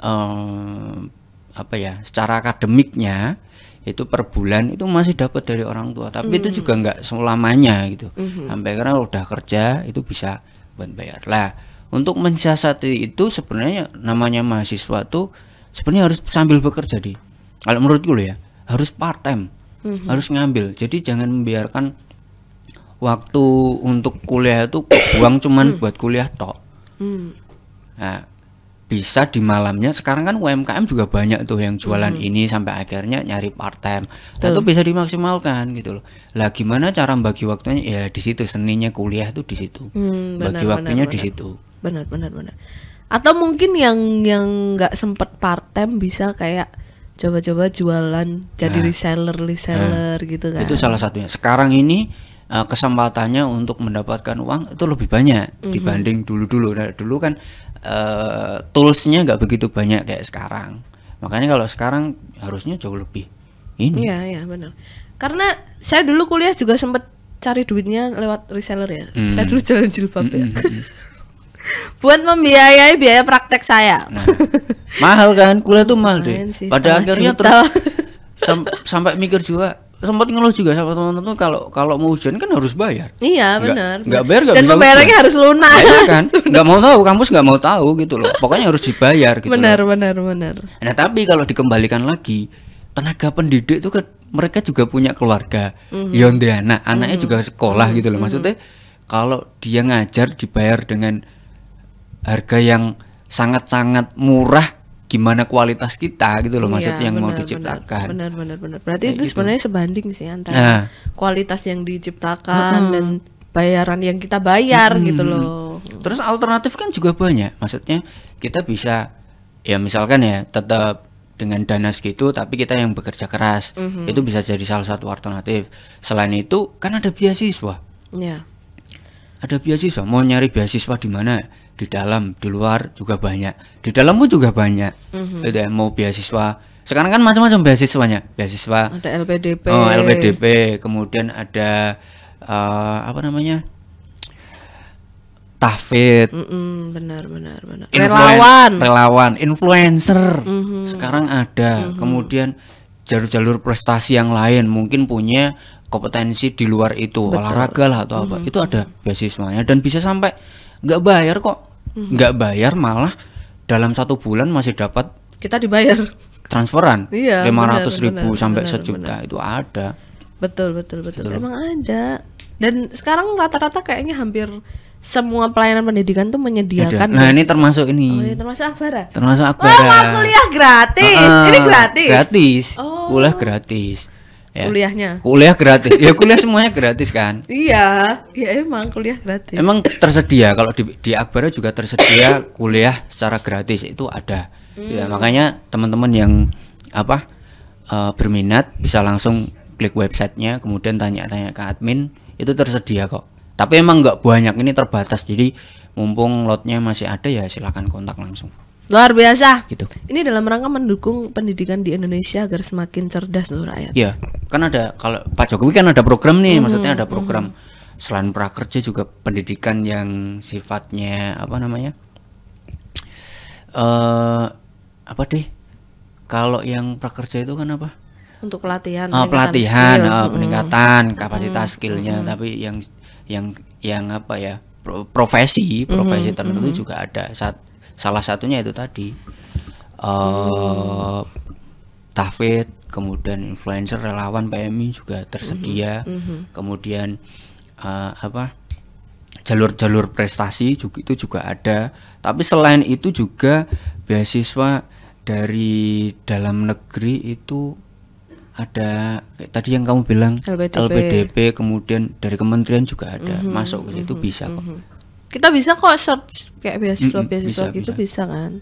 A: um, apa ya secara akademiknya itu per bulan itu masih dapat dari orang tua tapi mm. itu hmm. juga nggak selamanya gitu mm-hmm. sampai karena udah kerja itu bisa buat bayar lah untuk mensiasati itu sebenarnya namanya mahasiswa tuh sebenarnya harus sambil bekerja di kalau menurut gue ya harus part time mm-hmm. harus ngambil jadi jangan membiarkan waktu untuk kuliah itu buang cuman hmm. buat kuliah tok mm. nah bisa di malamnya sekarang kan UMKM juga banyak tuh yang jualan hmm. ini sampai akhirnya nyari part time. Betul. itu bisa dimaksimalkan gitu loh. Lah gimana cara bagi waktunya? Ya di situ seninya kuliah tuh di situ.
B: Hmm, bagi waktunya di situ. Benar benar benar. Atau mungkin yang yang nggak sempet part time bisa kayak coba-coba jualan jadi nah, reseller reseller nah, gitu kan. Itu salah
A: satunya. Sekarang ini eh, kesempatannya untuk mendapatkan uang itu lebih banyak mm -hmm. dibanding dulu-dulu. Nah, dulu kan uh, toolsnya nggak begitu banyak kayak sekarang makanya kalau sekarang harusnya jauh lebih ini iya
B: iya benar karena saya dulu kuliah juga sempat cari duitnya lewat reseller ya mm. saya dulu jalan
A: jilbab mm -mm. ya hmm, hmm, hmm,
B: (laughs) buat membiayai biaya praktek saya nah,
A: mahal kan kuliah tuh mahal deh pada akhirnya juta. terus (laughs) sam sampai mikir juga sempat ngeluh juga sama teman-teman tuh kalau kalau mau ujian kan harus bayar.
B: Iya benar. Nggak bayar nggak Dan pembayarannya harus lunas. Iya kan?
A: nggak mau tahu kampus nggak mau tahu gitu loh. Pokoknya harus dibayar gitu. Benar
B: loh. benar benar. Nah
A: tapi kalau dikembalikan lagi tenaga pendidik itu kan mereka juga punya keluarga. Mm -hmm. Yonde ya, anak anaknya mm -hmm. juga sekolah gitu loh. Mhm. Maksudnya kalau dia ngajar dibayar dengan harga yang sangat-sangat murah gimana kualitas kita gitu loh maksud iya, yang bener, mau diciptakan.
B: Benar benar benar. Berarti Kayak itu gitu. sebenarnya sebanding sih antara nah. kualitas yang diciptakan uh dan bayaran yang kita bayar hmm. gitu loh.
A: Terus alternatif kan juga banyak. Maksudnya kita bisa ya misalkan ya tetap dengan dana segitu tapi kita yang bekerja keras mm -hmm. itu bisa jadi salah satu alternatif selain itu kan ada beasiswa yeah. ada beasiswa mau nyari beasiswa di mana di dalam di luar juga banyak di dalam pun juga banyak mm-hmm. itu mau beasiswa sekarang kan macam-macam beasiswanya beasiswa
B: ada LPDP oh LPDP
A: kemudian ada uh, apa namanya tafid mm-hmm, benar
C: benar benar Influen- relawan
A: relawan influencer mm-hmm. sekarang ada mm-hmm. kemudian jalur-jalur prestasi yang lain mungkin punya kompetensi di luar itu Betul. olahraga lah atau apa mm-hmm. itu ada beasiswanya dan bisa sampai nggak bayar kok hmm. nggak bayar malah dalam satu bulan masih dapat kita dibayar transferan iya, lima ratus ribu benar, sampai benar, sejuta benar. itu ada betul betul betul, memang gitu.
B: emang ada dan sekarang rata-rata kayaknya hampir semua pelayanan pendidikan tuh menyediakan. Nah ini termasuk ini. Oh, ya, termasuk Akbara.
A: Termasuk Akbara. oh, kuliah
B: gratis. uh, ini gratis. Gratis. Oh.
A: Kuliah gratis ya. kuliahnya kuliah gratis ya kuliah semuanya gratis kan
B: iya ya emang kuliah gratis emang
A: tersedia kalau di di Akbar juga tersedia kuliah secara gratis itu ada ya, hmm. ya makanya teman-teman yang apa uh, berminat bisa langsung klik websitenya kemudian tanya-tanya ke admin itu tersedia kok tapi emang nggak banyak ini terbatas jadi mumpung lotnya masih ada ya silahkan kontak langsung
B: Luar biasa. Gitu. Ini dalam rangka mendukung pendidikan di Indonesia agar semakin cerdas seluruh rakyat.
A: Iya, kan ada kalau Pak Jokowi kan ada program nih, mm -hmm. maksudnya ada program mm -hmm. selain prakerja juga pendidikan yang sifatnya apa namanya? uh, apa deh? Kalau yang prakerja itu kan apa?
B: Untuk pelatihan. Uh, pelatihan, skill. uh, peningkatan mm -hmm. kapasitas skillnya, mm -hmm.
A: tapi yang yang yang apa ya? profesi, profesi mm -hmm. tertentu mm -hmm. juga ada. Saat salah satunya itu tadi uh, eh, hmm. tafid kemudian influencer relawan PMI juga tersedia mm -hmm. kemudian uh, apa jalur-jalur prestasi juga itu juga ada tapi selain itu juga beasiswa dari dalam negeri itu ada tadi yang kamu bilang LPDP, LPDP kemudian dari kementerian juga ada mm -hmm, masuk ke situ mm -hmm, bisa kok mm -hmm
B: kita bisa kok search kayak beasiswa mm beasiswa bisa, gitu bisa. bisa kan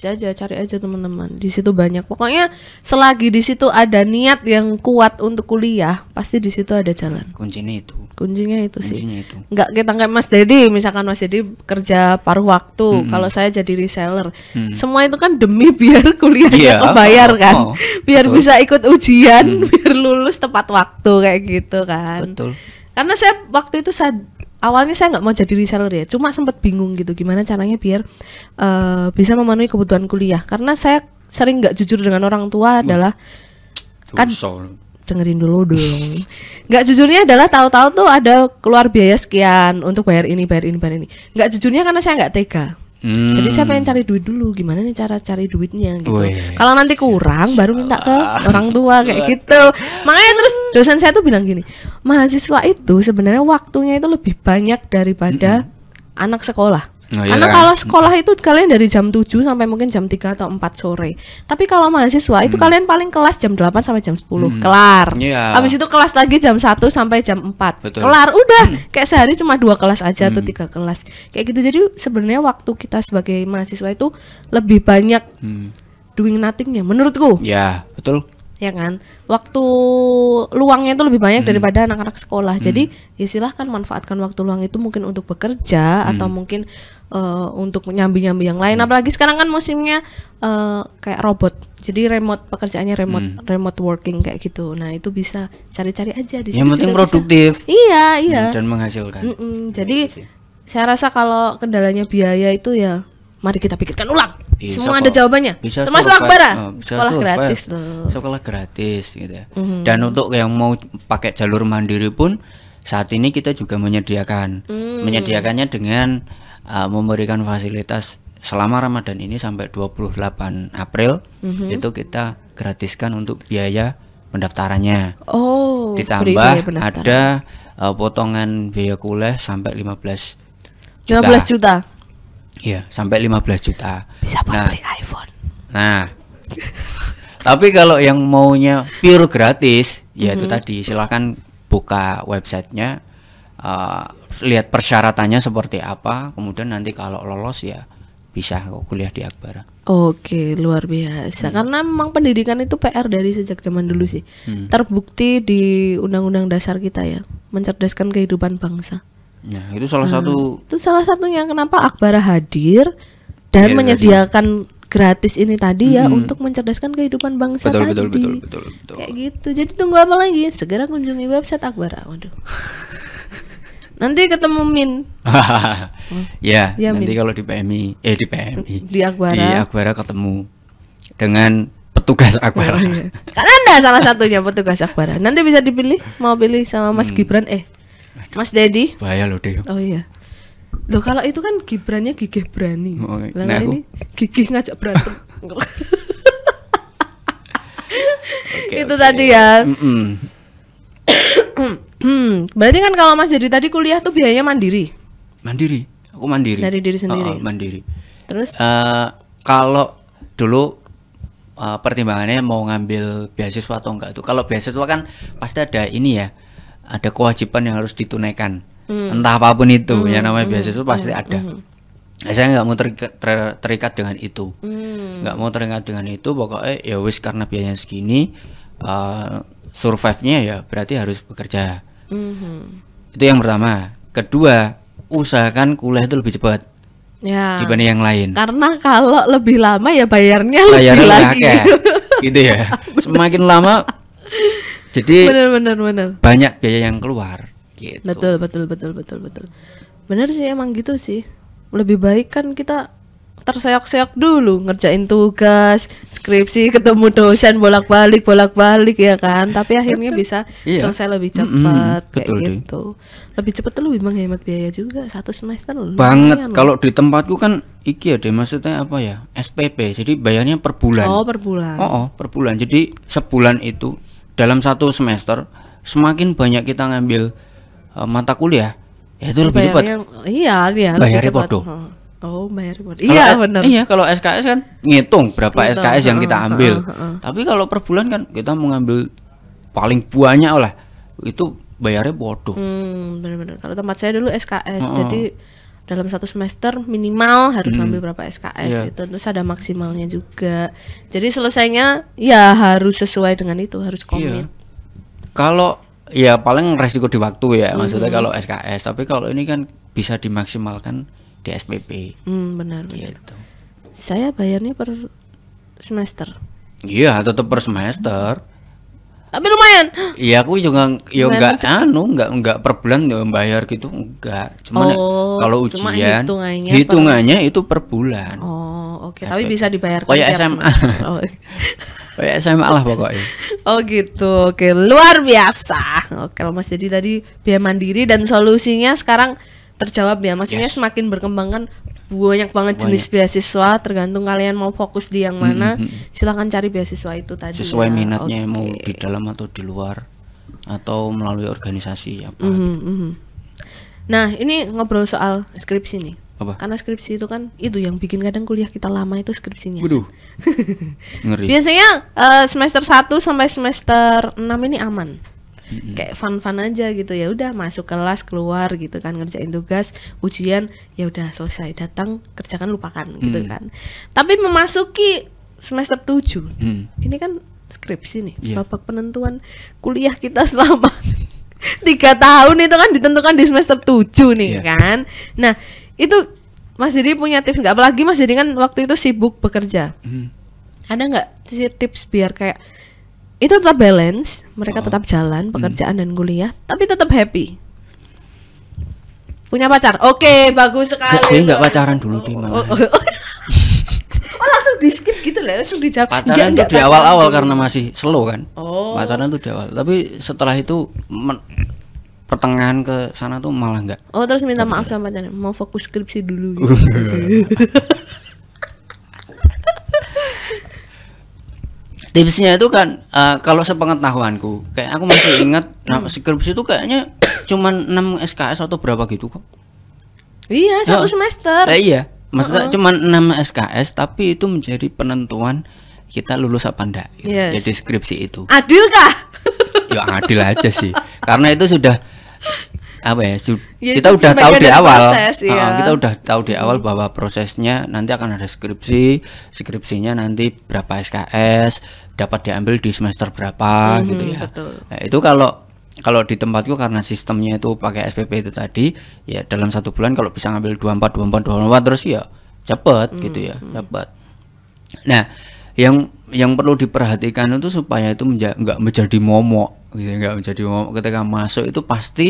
B: bisa aja cari aja teman-teman di situ banyak pokoknya selagi di situ ada niat yang kuat untuk kuliah pasti di situ ada jalan kuncinya itu kuncinya itu kuncinya sih itu. nggak kita kayak Mas deddy misalkan Mas deddy kerja paruh waktu mm -hmm. kalau saya jadi reseller mm -hmm. semua itu kan demi (laughs) biar kuliahnya yeah. kebayar kan oh, (laughs) biar betul. bisa ikut ujian mm (laughs) biar lulus tepat waktu kayak gitu kan betul karena saya waktu itu saya awalnya saya nggak mau jadi reseller ya cuma sempat bingung gitu gimana caranya biar uh, bisa memenuhi kebutuhan kuliah karena saya sering nggak jujur dengan orang tua adalah kan dengerin dulu dong nggak jujurnya adalah tahu-tahu tuh ada keluar biaya sekian untuk bayar ini bayar ini bayar ini nggak jujurnya karena saya nggak tega
C: Hmm. Jadi saya pengen
B: cari duit dulu, gimana nih cara cari duitnya gitu. Kalau nanti kurang baru minta ke ah. orang tua kayak gitu. Makanya terus dosen saya tuh bilang gini, mahasiswa itu sebenarnya waktunya itu lebih banyak daripada mm anak sekolah.
C: Oh, Karena iya. kalau sekolah
B: itu kalian dari jam 7 sampai mungkin jam 3 atau 4 sore. Tapi kalau mahasiswa itu hmm. kalian paling kelas jam 8 sampai jam 10 hmm.
C: kelar. Yeah. Habis
B: itu kelas lagi jam 1 sampai jam 4 Betul. kelar. Udah hmm. kayak sehari cuma dua kelas aja hmm. atau tiga kelas. Kayak gitu. Jadi sebenarnya waktu kita sebagai mahasiswa itu lebih banyak hmm. doing nothingnya menurutku.
A: Ya, yeah, betul
B: ya kan waktu luangnya itu lebih banyak hmm. daripada anak-anak sekolah hmm. jadi ya silahkan manfaatkan waktu luang itu mungkin untuk bekerja hmm. atau mungkin Eh, untuk nyambi-nyambi yang lain. Hmm. Apalagi sekarang kan musimnya uh, kayak robot. Jadi remote pekerjaannya remote hmm. remote working kayak gitu. Nah, itu bisa cari-cari aja di sini. Yang penting
A: produktif. Bisa. Iya, iya. Hmm, dan menghasilkan.
B: Mm -mm. Jadi ya, saya rasa kalau kendalanya biaya itu ya mari kita pikirkan ulang. Iya, bisa Semua kok. ada jawabannya. Bisa Termasuk Akbara. Ah? Oh, bisa sekolah survive. gratis
A: loh. Sekolah gratis gitu Mm -hmm. Dan untuk yang mau pakai jalur mandiri pun saat ini kita juga menyediakan. Mm. Menyediakannya dengan uh, memberikan fasilitas selama Ramadan ini sampai 28 April mm -hmm. itu kita gratiskan untuk biaya pendaftarannya.
C: Oh, ditambah ya free ada
A: uh, potongan biaya kuliah sampai 15 juta. 15 juta. Iya, sampai 15 juta. Bisa buat nah, beli iPhone. Nah. tapi kalau yang maunya pure gratis, ya mm -hmm. itu mhm. tadi silakan buka websitenya uh, lihat persyaratannya seperti apa kemudian nanti kalau lolos ya bisa kuliah di Akbar.
B: Oke, luar biasa. Hmm. Karena memang pendidikan itu PR dari sejak zaman dulu hmm. sih. Hmm. Terbukti di undang-undang dasar kita ya, mencerdaskan kehidupan bangsa.
A: Nah, itu salah nah, satu
B: Itu salah satunya kenapa Akbar hadir dan ya, menyediakan ya. gratis ini tadi ya hmm. ya untuk mencerdaskan kehidupan bangsa betul, tadi. Betul, betul, betul, betul, betul. Kayak gitu. Jadi tunggu apa lagi? Segera kunjungi website Akbar. Waduh. (laughs) Nanti ketemu Min. oh, (laughs) ya, ya, nanti
A: kalau di PMI, eh di PMI. Di Aquara. Di Aquara ketemu dengan petugas Aquara. Oh, iya. (laughs)
B: Karena Anda salah satunya petugas Aquara. Nanti bisa dipilih mau pilih sama Mas hmm. Gibran eh Mas Dedi. Bahaya loh, Deo. Oh iya. Loh kalau itu kan Gibrannya gigih berani. Oh, nah, nah ini gigih ngajak berantem. (laughs) okay, itu okay. tadi ya. Mm -mm. Hmm, berarti kan kalau Mas jadi tadi kuliah tuh biayanya mandiri.
A: Mandiri. Aku mandiri. Dari diri sendiri. Uh, uh, mandiri. Terus uh, kalau dulu uh, pertimbangannya mau ngambil beasiswa atau enggak tuh. Kalau beasiswa kan pasti ada ini ya. Ada kewajiban yang harus ditunaikan. Hmm. Entah apapun itu hmm. yang namanya hmm. beasiswa pasti hmm, ada. Hmm. Nah, saya nggak mau terikat, ter, terikat dengan itu. Nggak hmm. mau terikat dengan itu pokoknya ya wis karena biayanya segini uh, survive-nya ya berarti harus bekerja. Mm-hmm. Itu yang pertama. Kedua, usahakan kuliah itu lebih cepat.
B: Ya. Dibanding yang lain. Karena kalau lebih lama ya bayarnya, bayarnya lebih lagi. (laughs) Kayak,
A: gitu ya. Semakin lama jadi bener, bener, bener. banyak biaya yang keluar
B: gitu. Betul, betul, betul, betul, betul. Benar sih emang gitu sih. Lebih baik kan kita terseok-seok dulu ngerjain tugas skripsi ketemu dosen bolak-balik bolak-balik ya kan tapi akhirnya bisa iya. selesai lebih cepat mm -hmm, kayak betul, gitu deh. lebih cepat tuh lebih menghemat biaya juga satu semester banget kalau
A: di tempatku kan iki ya deh maksudnya apa ya SPP jadi bayarnya per bulan oh
B: per bulan oh,
A: oh per bulan jadi sebulan itu dalam satu semester semakin banyak kita ngambil uh, mata kuliah ya itu lebih cepat iya
B: iya lebih cepat Oh, bayar mayoritas. Iya, benar. Iya,
A: kalau SKS kan ngitung berapa ngitung, SKS yang kita ambil. Uh, uh, uh. Tapi kalau per bulan kan kita mengambil paling banyak lah. Itu bayarnya bodoh.
B: Hmm, benar-benar. Kalau tempat saya dulu SKS, uh, jadi dalam satu semester minimal harus hmm. ambil berapa SKS yeah. itu terus ada maksimalnya juga. Jadi selesainya ya harus sesuai dengan itu, harus iya. komit. Yeah.
A: Kalau ya paling resiko di waktu ya, maksudnya hmm. kalau SKS, tapi kalau ini kan bisa dimaksimalkan di SPP. Hmm, benar benar. Gitu.
B: Saya bayarnya per semester.
A: Iya, tetap per semester. Tapi lumayan. Iya, aku juga ya enggak anu, enggak enggak per bulan ya bayar gitu, enggak. Cuman ya, oh, kalau ujian hitungannya, hitungannya per... itu per bulan. Oh,
B: oke. Okay. Tapi bisa dibayar kayak SMA. Oh.
A: (laughs) kayak SMA lah pokoknya.
B: oh gitu. Oke, luar biasa. Oke, Mas jadi tadi biaya mandiri dan solusinya sekarang terjawab ya maksudnya yes. semakin berkembang kan banyak banget banyak. jenis beasiswa tergantung kalian mau fokus di yang mana mm mm-hmm, -hmm. silahkan cari beasiswa itu tadi sesuai ya. minatnya okay.
A: mau di dalam atau di luar atau melalui organisasi apa
C: mm
B: -hmm. nah ini ngobrol soal skripsi nih apa? Karena skripsi itu kan itu yang bikin kadang kuliah kita lama itu skripsinya. Waduh.
A: (laughs) Ngeri.
B: Biasanya uh, semester 1 sampai semester 6 ini aman hmm kayak fun-fun aja gitu ya udah masuk kelas keluar gitu kan ngerjain tugas ujian ya udah selesai datang kerjakan lupakan gitu mm. gitu kan tapi memasuki semester tujuh mm. ini kan skripsi nih yeah. babak penentuan kuliah kita selama (laughs) tiga tahun itu kan ditentukan di semester tujuh nih yeah. kan nah itu Mas Didi punya tips nggak apalagi Mas Didi kan waktu itu sibuk bekerja mm. ada nggak tips biar kayak itu tetap balance mereka oh. tetap jalan hmm. pekerjaan hmm. dan kuliah tapi tetap happy punya pacar oke okay, bagus sekali jadi nggak
A: pacaran dulu di mana oh,
B: oh, oh. (laughs) oh langsung di skip gitu lah langsung dijawab pacaran itu di awal awal dulu. karena
A: masih slow kan oh. pacaran itu di awal tapi setelah itu pertengahan ke sana tuh malah nggak
B: oh terus minta maaf sama pacarnya mau fokus skripsi dulu (laughs) (laughs)
A: tipsnya itu kan uh, kalau sepengetahuanku kayak aku masih ingat nah, skripsi itu kayaknya (clears throat) cuman 6 SKS atau berapa gitu kok
B: iya satu oh, semester eh, iya maksudnya uh -uh. cuman
A: 6 SKS tapi itu menjadi penentuan kita lulus apa enggak gitu. Ya, yes. jadi skripsi itu adil kah ya adil aja sih karena itu sudah apa ya, ya kita udah tahu di awal proses, ya. kita udah tahu di awal bahwa prosesnya nanti akan ada skripsi skripsinya nanti berapa SKS dapat diambil di semester berapa -hmm, gitu ya betul. Nah, itu kalau kalau di tempatku karena sistemnya itu pakai SPP itu tadi ya dalam satu bulan kalau bisa ngambil 24 24 24 terus ya cepet -hmm. gitu ya mhm. cepet nah yang yang perlu diperhatikan itu supaya itu nggak menja menjadi momok gitu nggak menjadi momok ketika masuk itu pasti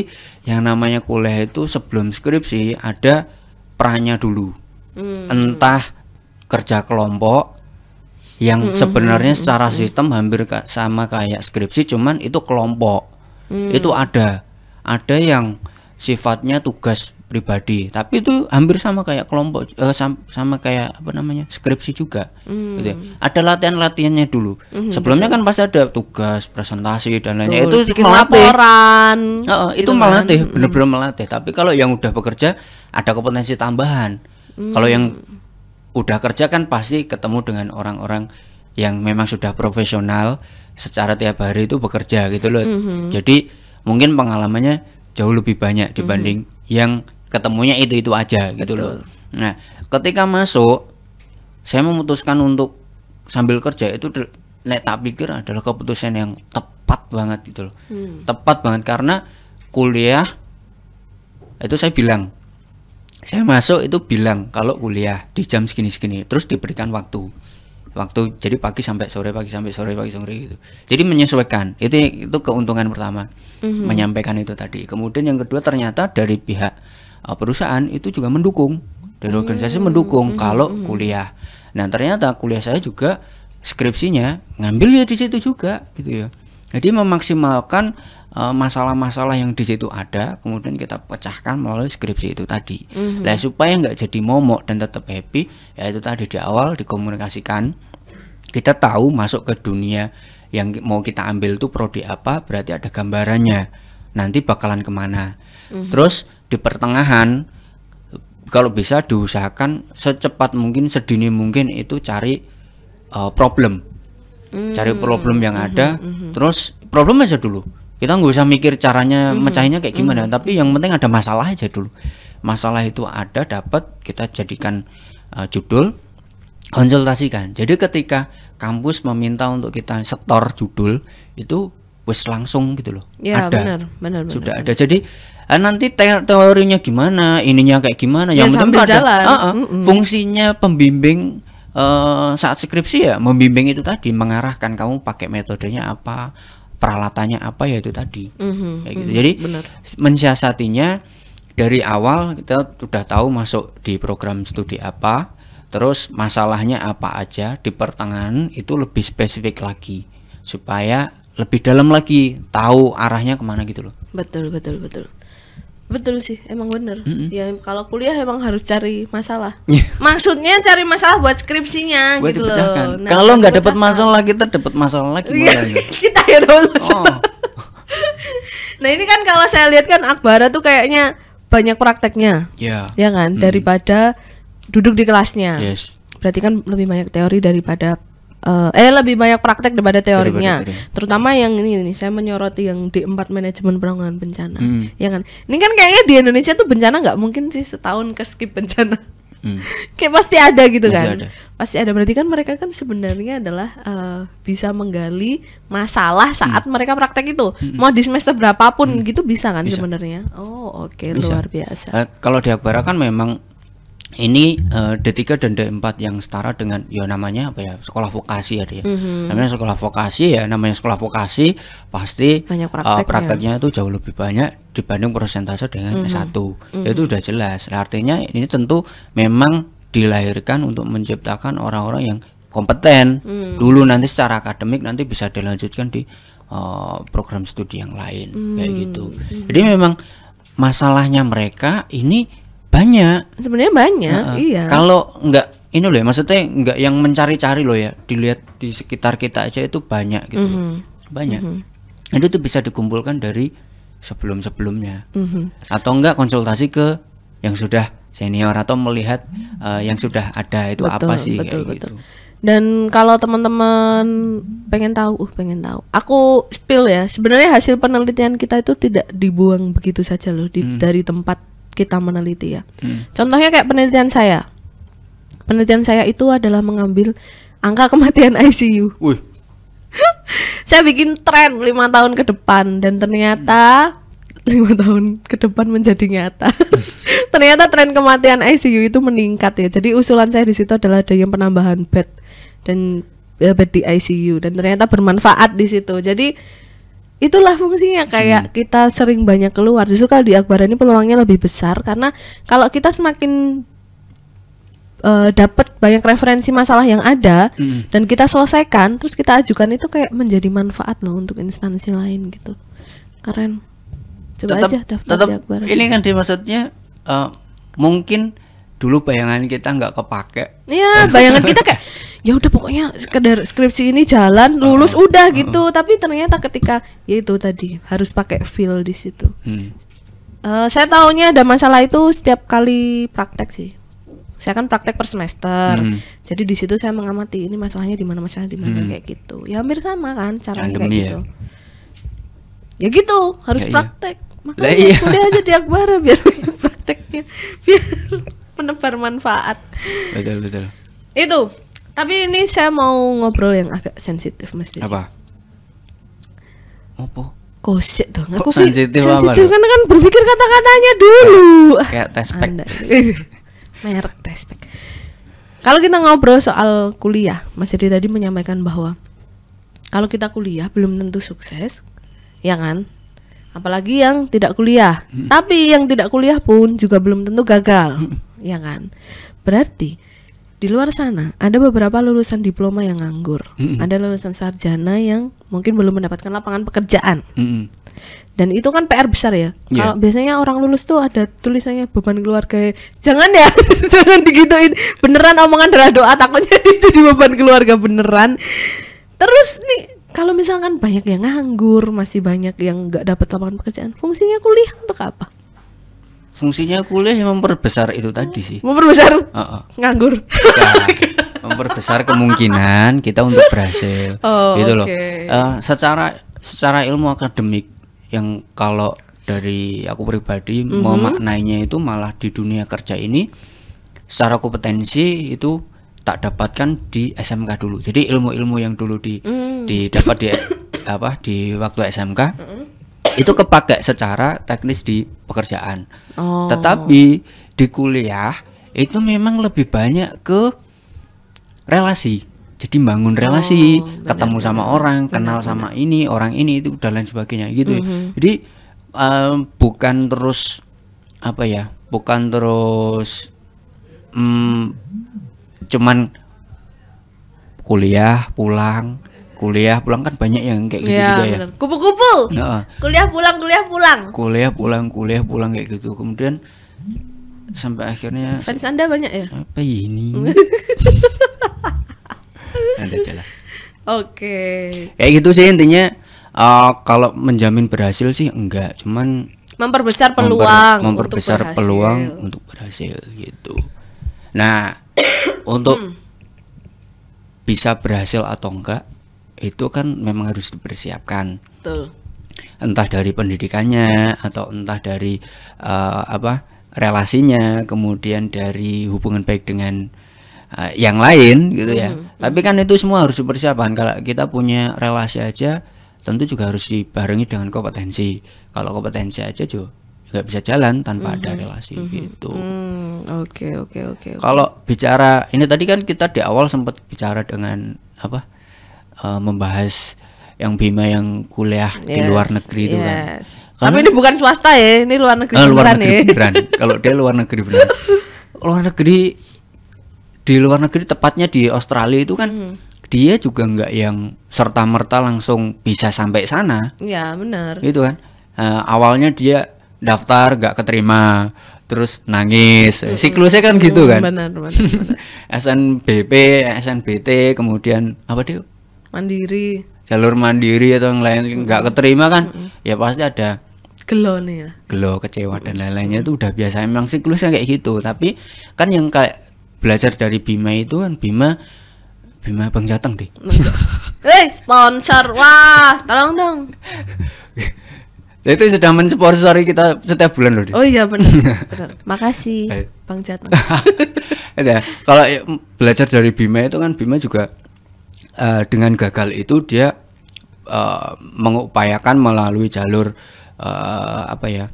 A: yang namanya kuliah itu sebelum skripsi ada perannya dulu hmm. entah kerja kelompok yang hmm. hmm sebenarnya hmm, secara hmm. sistem hampir sama kayak skripsi cuman itu kelompok hmm. itu ada ada yang sifatnya tugas pribadi tapi itu hampir sama kayak kelompok eh, sama, sama kayak apa namanya skripsi juga mm. gitu ya. ada latihan latihannya dulu mm-hmm. sebelumnya kan pasti ada tugas presentasi dan lainnya itu itu
B: melatih laporan uh, uh, itu melatih kan?
A: benar-benar melatih tapi kalau yang udah bekerja ada kompetensi tambahan mm. kalau yang udah kerja kan pasti ketemu dengan orang-orang yang memang sudah profesional secara tiap hari itu bekerja gitu loh mm-hmm. jadi mungkin pengalamannya jauh lebih banyak mhm. dibanding hmm. yang ketemunya itu-itu aja Betul. gitu loh. Nah, ketika masuk saya memutuskan untuk sambil kerja itu naik tak pikir adalah keputusan yang tepat banget gitu loh. Hmm. Tepat banget karena kuliah itu saya bilang saya masuk itu bilang kalau kuliah di jam segini-segini terus diberikan waktu waktu jadi pagi sampai sore pagi sampai sore pagi sore gitu jadi menyesuaikan itu itu keuntungan pertama
C: mm-hmm. menyampaikan
A: itu tadi kemudian yang kedua ternyata dari pihak uh, perusahaan itu juga mendukung dari mm-hmm. organisasi mendukung mm-hmm. kalau mhm. kuliah nah ternyata kuliah saya juga skripsinya ngambil ya di situ juga gitu ya jadi memaksimalkan Eh, masalah-masalah yang di situ ada kemudian kita pecahkan melalui skripsi itu tadi mm-hmm. nah supaya nggak jadi momok dan tetap happy ya itu tadi di awal dikomunikasikan kita tahu masuk ke dunia yang mau kita ambil itu prodi apa berarti ada gambarannya nanti bakalan kemana mm-hmm. terus di pertengahan kalau bisa diusahakan secepat mungkin sedini mungkin itu cari uh, problem mm-hmm. cari problem yang ada mm-hmm. terus problem aja dulu kita nggak usah mikir caranya hmm. mecahinnya kayak gimana hmm. tapi yang penting ada masalah aja dulu masalah itu ada dapat kita jadikan uh, judul konsultasikan jadi ketika kampus meminta untuk kita setor judul itu wes langsung gitu loh ya, ada benar,
B: benar,
C: benar, sudah
A: benar. ada jadi eh, nanti teorinya gimana ininya kayak gimana ya, yang ya, ada Uh -uh, mm -mm. fungsinya pembimbing uh, saat skripsi ya membimbing itu tadi mengarahkan kamu pakai metodenya apa peralatannya apa ya itu tadi
C: mm-hmm, kayak gitu. Mm, Jadi bener.
A: mensiasatinya dari awal kita sudah tahu masuk di program studi apa, terus masalahnya apa aja di pertengahan itu lebih spesifik lagi supaya lebih dalam lagi tahu arahnya kemana gitu loh.
B: Betul betul betul. Betul sih, emang bener. Mm -hmm. Ya kalau kuliah emang harus cari masalah. (laughs) Iya. Maksudnya cari masalah buat skripsinya buat gitu loh. Nah, kalau nggak dapat masalah
A: kita dapat masalah lagi. Iya, ya. (laughs)
B: kita ya dapat oh. masalah. Oh. (laughs) nah ini kan kalau saya lihat kan Akbara tuh kayaknya banyak prakteknya, yeah. ya kan? Mm. Daripada duduk di kelasnya. Yes. Berarti kan lebih banyak teori daripada uh, eh lebih banyak praktek daripada teorinya. Daripada teori. Terutama yang ini nih, saya menyoroti yang diempat empat manajemen penanggulangan bencana. Hmm. Ya kan? Ini kan kayaknya di Indonesia tuh bencana nggak mungkin sih setahun ke skip bencana. Hmm. (laughs) Kayak pasti ada gitu pasti kan. Ada. Pasti ada. Berarti kan mereka kan sebenarnya adalah uh, bisa menggali masalah saat hmm. mereka praktek itu. Hmm. Mau di semester berapapun hmm. gitu bisa kan sebenarnya. Oh, oke, okay, luar biasa. Uh,
A: kalau di Akbara kan memang ini uh, eh, D3 dan D4 yang setara dengan ya namanya apa ya sekolah vokasi ya dia. Ya. Mm-hmm. Namanya sekolah vokasi ya namanya sekolah vokasi pasti banyak eh, prakteknya. Uh, prakteknya itu jauh lebih banyak dibanding persentase dengan mm-hmm. S1. Mm-hmm. Itu sudah jelas. Nah, artinya ini tentu memang dilahirkan untuk menciptakan orang-orang yang kompeten mm-hmm. dulu nanti secara akademik nanti bisa dilanjutkan di uh, program studi yang lain mm-hmm. kayak mhm. gitu.
B: Mhm. Jadi memang
A: masalahnya mereka ini banyak
B: sebenarnya banyak nah, iya kalau
A: nggak ini loh ya, maksudnya nggak yang mencari-cari loh ya dilihat di sekitar kita aja itu banyak gitu mm -hmm. banyak mm -hmm. itu tuh bisa dikumpulkan dari sebelum-sebelumnya mm -hmm. atau enggak konsultasi ke yang sudah senior atau melihat uh, yang sudah ada itu betul, apa sih betul, kayak gitu. betul.
B: Dan kalau teman-teman pengen tahu, uh pengen tahu. Aku spill ya. Sebenarnya hasil penelitian kita itu tidak dibuang begitu saja loh di, hmm. dari tempat kita meneliti ya. Hmm. Contohnya kayak penelitian saya. Penelitian saya itu adalah mengambil angka kematian (laughs) ICU. Wih. (laughs) saya bikin tren lima tahun ke depan dan ternyata hmm. lima tahun ke depan menjadi nyata. (laughs) ternyata tren kematian ICU itu meningkat ya. Jadi usulan saya di situ adalah ada yang penambahan bed dan ya, bed di ICU dan ternyata bermanfaat di situ. Jadi itulah fungsinya kayak hmm. kita sering banyak keluar justru kalau di akbar ini peluangnya lebih besar karena kalau kita semakin uh, eh, dapat banyak referensi masalah yang ada hmm. dan kita selesaikan terus kita ajukan itu kayak menjadi manfaat loh untuk instansi lain gitu keren coba tetap, aja daftar tetap di akbar ini kan dimaksudnya
A: uh, mungkin dulu bayangan kita nggak kepake.
B: Iya, bayangan kita kayak (laughs) ya udah pokoknya sekedar skripsi ini jalan lulus uh, udah uh, gitu. Uh. Tapi ternyata ketika ya itu tadi harus pakai feel di situ. Hmm. Uh, saya tahunya ada masalah itu setiap kali praktek sih. Saya kan praktek per semester. Hmm. Jadi di situ saya mengamati ini masalahnya di mana masalah di mana hmm. kayak gitu. Ya hampir sama kan caranya kayak iya. gitu. Ya gitu, harus ya, iya. praktek. Iya. Makanya iya. aja diakbar biar (laughs) prakteknya biar penebar manfaat. Betul betul. Itu. Tapi ini saya mau ngobrol yang agak sensitif Mas.
A: Apa? Apa?
B: Kosek dong. Kok sensitif, sensitif kan kan berpikir kata-katanya dulu.
A: Kayak tespek. (laughs)
B: Merek tespek. Kalau kita ngobrol soal kuliah, Mas Jadi tadi menyampaikan bahwa kalau kita kuliah belum tentu sukses, ya kan? Apalagi yang tidak kuliah. Hmm. Tapi yang tidak kuliah pun juga belum tentu gagal. Hmm ya kan? Berarti di luar sana ada beberapa lulusan diploma yang nganggur, mm -hmm. ada lulusan sarjana yang mungkin belum mendapatkan lapangan pekerjaan. Mm -hmm. Dan itu kan PR besar ya. Yeah. Kalau biasanya orang lulus tuh ada tulisannya beban keluarga. Ya. Jangan ya, (laughs) jangan digituin. Beneran omongan darah doa takutnya (laughs) jadi beban keluarga beneran. Terus nih kalau misalkan banyak yang nganggur, masih banyak yang nggak dapat lapangan pekerjaan, fungsinya kuliah untuk apa?
A: fungsinya kuliah memperbesar itu tadi sih
B: memperbesar uh -uh. nganggur nah,
A: memperbesar kemungkinan kita untuk berhasil
B: oh, gitu okay. loh uh,
A: secara secara ilmu akademik yang kalau dari aku pribadi mm -hmm. memaknainya itu malah di dunia kerja ini secara kompetensi itu tak dapatkan di SMK dulu jadi ilmu-ilmu yang dulu di mm. didapat di apa di waktu SMK mm -hmm itu kepake secara teknis di pekerjaan. Oh. Tetapi di kuliah itu memang lebih banyak ke relasi. Jadi bangun relasi, oh, benar, ketemu benar, sama orang, benar, kenal benar. sama ini, orang ini itu dan lain sebagainya gitu. Mm -hmm. Jadi um, bukan terus apa ya? Bukan terus um, cuman kuliah, pulang, kuliah pulang kan banyak yang kayak gitu ya, juga ya kupu-kupu ya.
B: kuliah pulang kuliah pulang
A: kuliah pulang kuliah pulang kayak gitu kemudian sampai akhirnya fans anda banyak ya apa ini (laughs) oke
B: okay.
A: kayak gitu sih intinya uh, kalau menjamin berhasil sih enggak cuman
B: memperbesar peluang memper, memperbesar untuk peluang
A: untuk berhasil gitu nah (coughs) untuk hmm. bisa berhasil atau enggak itu kan memang harus dipersiapkan. Betul. Entah dari pendidikannya atau entah dari uh, apa relasinya, kemudian dari hubungan baik dengan uh, yang lain gitu ya. Hmm. Tapi kan itu semua harus dipersiapkan. Kalau kita punya relasi aja tentu juga harus dibarengi dengan kompetensi. Kalau kompetensi aja juga nggak bisa jalan tanpa mm-hmm. Mm-hmm. Gitu. mm -hmm. ada
B: relasi mm -hmm. gitu. Oke oke oke. Kalau
A: bicara ini tadi kan kita di awal sempat bicara dengan apa uh, membahas yang Bima yang kuliah yes, di luar negeri kan. yes. kan. kami Tapi ini
B: bukan swasta ya, ini luar negeri uh, luar negeri ya.
A: Kalau dia luar negeri beneran. (laughs) luar negeri di luar negeri tepatnya di Australia itu kan hmm. dia juga nggak yang serta merta langsung bisa sampai sana.
B: ya benar. Itu
A: kan. Uh, awalnya dia daftar nggak keterima, terus nangis. Hmm. Siklusnya kan gitu hmm, kan.
B: Benar benar. benar.
A: SNBP, (laughs) SNBT, kemudian apa dia?
B: mandiri
A: jalur mandiri atau yang lain nggak keterima kan mm. ya pasti ada
B: gelo nih ya.
A: gelo kecewa dan lain-lainnya itu udah biasa emang siklusnya kayak gitu tapi kan yang kayak belajar dari Bima itu kan Bima Bima Bang Jateng deh
B: (laughs) eh sponsor wah tolong dong
A: nah, itu sudah mensponsori kita setiap bulan loh deh. oh iya benar, (laughs) benar. makasih Bang Jateng (laughs) ya kalau belajar dari Bima itu kan Bima juga uh, dengan gagal itu dia uh, mengupayakan melalui jalur uh, apa ya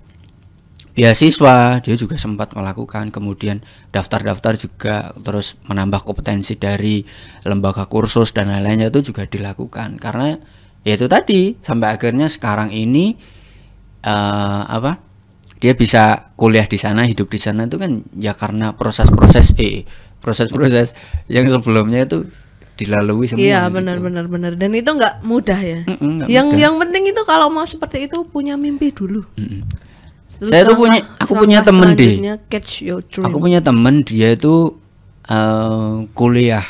A: beasiswa dia juga sempat melakukan kemudian daftar-daftar juga terus menambah kompetensi dari lembaga kursus dan lain-lainnya itu juga dilakukan karena ya itu tadi sampai akhirnya sekarang ini uh, apa dia bisa kuliah di sana hidup di sana itu kan ya karena proses-proses eh proses-proses yang sebelumnya itu dilalui semua. Iya gitu.
B: benar benar benar dan itu nggak mudah ya. Mm -mm, gak yang mudah. yang penting itu kalau mau seperti itu punya mimpi dulu. Mm -mm. Terus Saya tuh punya aku punya temen deh. Catch your dream. Aku punya
A: temen dia itu uh, kuliah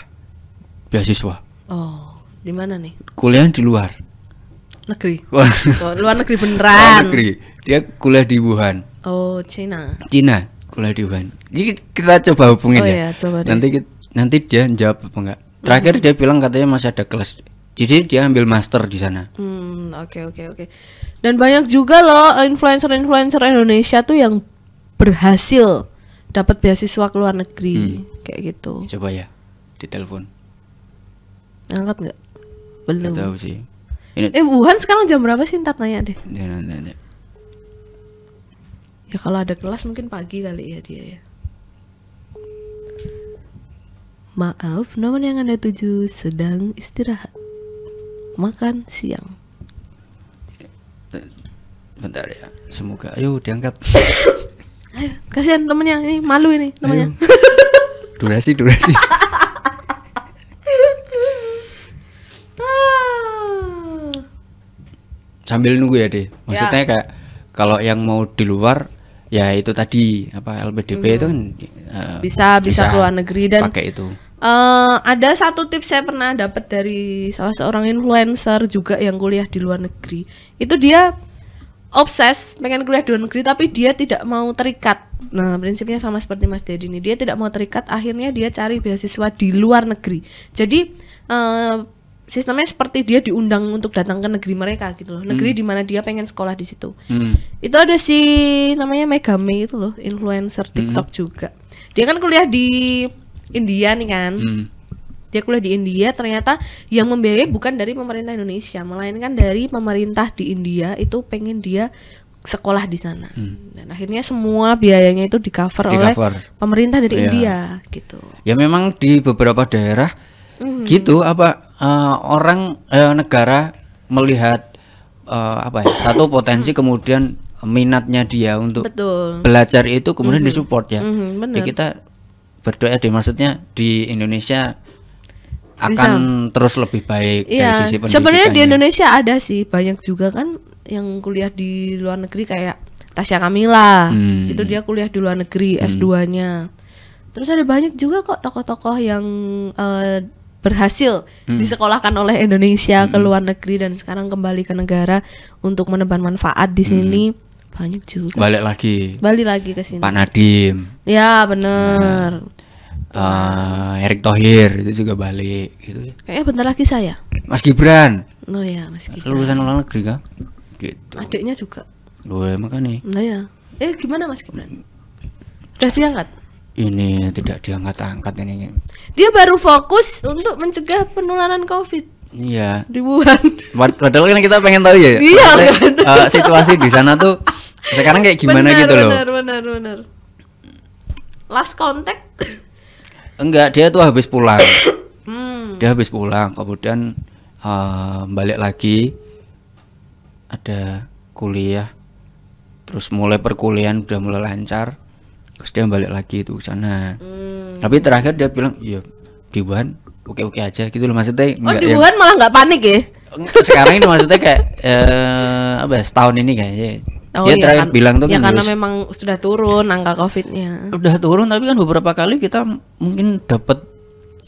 A: beasiswa.
B: Oh di mana nih?
A: Kuliah di luar
B: negeri. (laughs) Oh, luar negeri beneran. Luar negeri.
A: Dia kuliah di Wuhan.
B: Oh Cina.
A: Cina kuliah di Wuhan. Jadi kita coba hubungin oh, ya. Iya, coba Nanti kita, nanti dia jawab apa enggak? Terakhir dia bilang katanya masih ada kelas. Jadi dia ambil master di sana.
B: Hmm, oke oke oke. Dan banyak juga loh influencer-influencer Indonesia tuh yang berhasil dapat beasiswa ke luar negeri hmm. kayak gitu.
A: Coba ya, di telepon.
B: Angkat nggak? Belum.
A: Gak tahu sih. Ini...
B: Eh Wuhan sekarang jam berapa sih? Ntar nanya deh.
A: nanya, nanya.
B: ya kalau ada kelas mungkin pagi kali ya dia ya. Maaf, nomor yang Anda tuju sedang istirahat. Makan siang.
A: Bentar ya, semoga. Ayo diangkat.
B: Ayo, kasihan temennya ini malu ini temennya.
A: Durasi, durasi. Ah. Sambil nunggu ya deh. Ya. Maksudnya ya. kayak kalau yang mau di luar ya itu tadi apa LPDP hmm. itu kan uh, bisa, bisa bisa keluar negeri
B: dan pakai itu Uh, ada satu tips saya pernah dapat dari salah seorang influencer juga yang kuliah di luar negeri. Itu dia obses pengen kuliah di luar negeri tapi dia tidak mau terikat. Nah, prinsipnya sama seperti Mas Dedi ini. Dia tidak mau terikat, akhirnya dia cari beasiswa di luar negeri. Jadi uh, sistemnya seperti dia diundang untuk datang ke negeri mereka gitu loh. Negeri hmm. di mana dia pengen sekolah di situ. Hmm. Itu ada si namanya Megami itu loh, influencer hmm. TikTok hmm. juga. Dia kan kuliah di India nih kan hmm. dia kuliah di India ternyata yang membiayai bukan dari pemerintah Indonesia melainkan dari pemerintah di India itu pengen dia sekolah di sana hmm. dan akhirnya semua biayanya itu di cover, di -cover. oleh pemerintah dari ya. India gitu
A: ya memang di beberapa daerah hmm. gitu apa uh, orang uh, negara melihat uh, apa ya satu potensi hmm. kemudian minatnya dia untuk Betul. belajar itu kemudian mm -hmm. disupport ya. Mm -hmm, ya kita berdoa deh maksudnya di Indonesia
B: akan Bisa.
A: terus lebih baik ya, dari iya. sisi pendidikan. Sebenarnya di ya.
B: Indonesia ada sih banyak juga kan yang kuliah di luar negeri kayak Tasya Kamila. Hmm. Itu dia kuliah di luar negeri hmm. S2-nya. Terus ada banyak juga kok tokoh-tokoh yang uh, berhasil hmm. disekolahkan oleh Indonesia hmm. ke luar negeri dan sekarang kembali ke negara untuk menebar manfaat di hmm. sini. Hmm. Banyak juga. Balik lagi. Balik lagi ke sini. Pak
A: Nadim.
B: Ya, bener. Nah
A: uh, Erick Thohir itu juga balik gitu
B: kayaknya eh, bentar lagi saya
A: Mas Gibran
B: oh ya Mas Gibran lulusan
A: luar negeri kan
B: gitu adiknya juga
A: emang ya nih.
B: nah ya eh gimana Mas Gibran udah diangkat
A: ini tidak diangkat-angkat ini
B: dia baru fokus untuk mencegah penularan covid Iya. Di Wuhan.
A: Padahal kan kita pengen tahu ya. Iya kan. Uh, situasi di sana tuh sekarang kayak gimana benar, gitu loh. Benar
B: benar benar. Last contact
A: enggak dia tuh habis pulang (coughs) hmm. dia habis pulang kemudian uh, balik lagi ada kuliah terus mulai perkuliahan udah mulai lancar terus dia balik lagi itu sana hmm. tapi terakhir dia bilang iya di Wuhan oke oke aja gitu loh maksudnya oh di ya. Wuhan yang...
B: malah nggak panik ya sekarang ini
A: maksudnya kayak eh, apa ya, setahun ini kayaknya Oh, ya ya terakhir kan, bilang tuh ya kan karena terus,
B: memang sudah turun angka covidnya Sudah turun tapi kan beberapa kali kita mungkin
A: dapat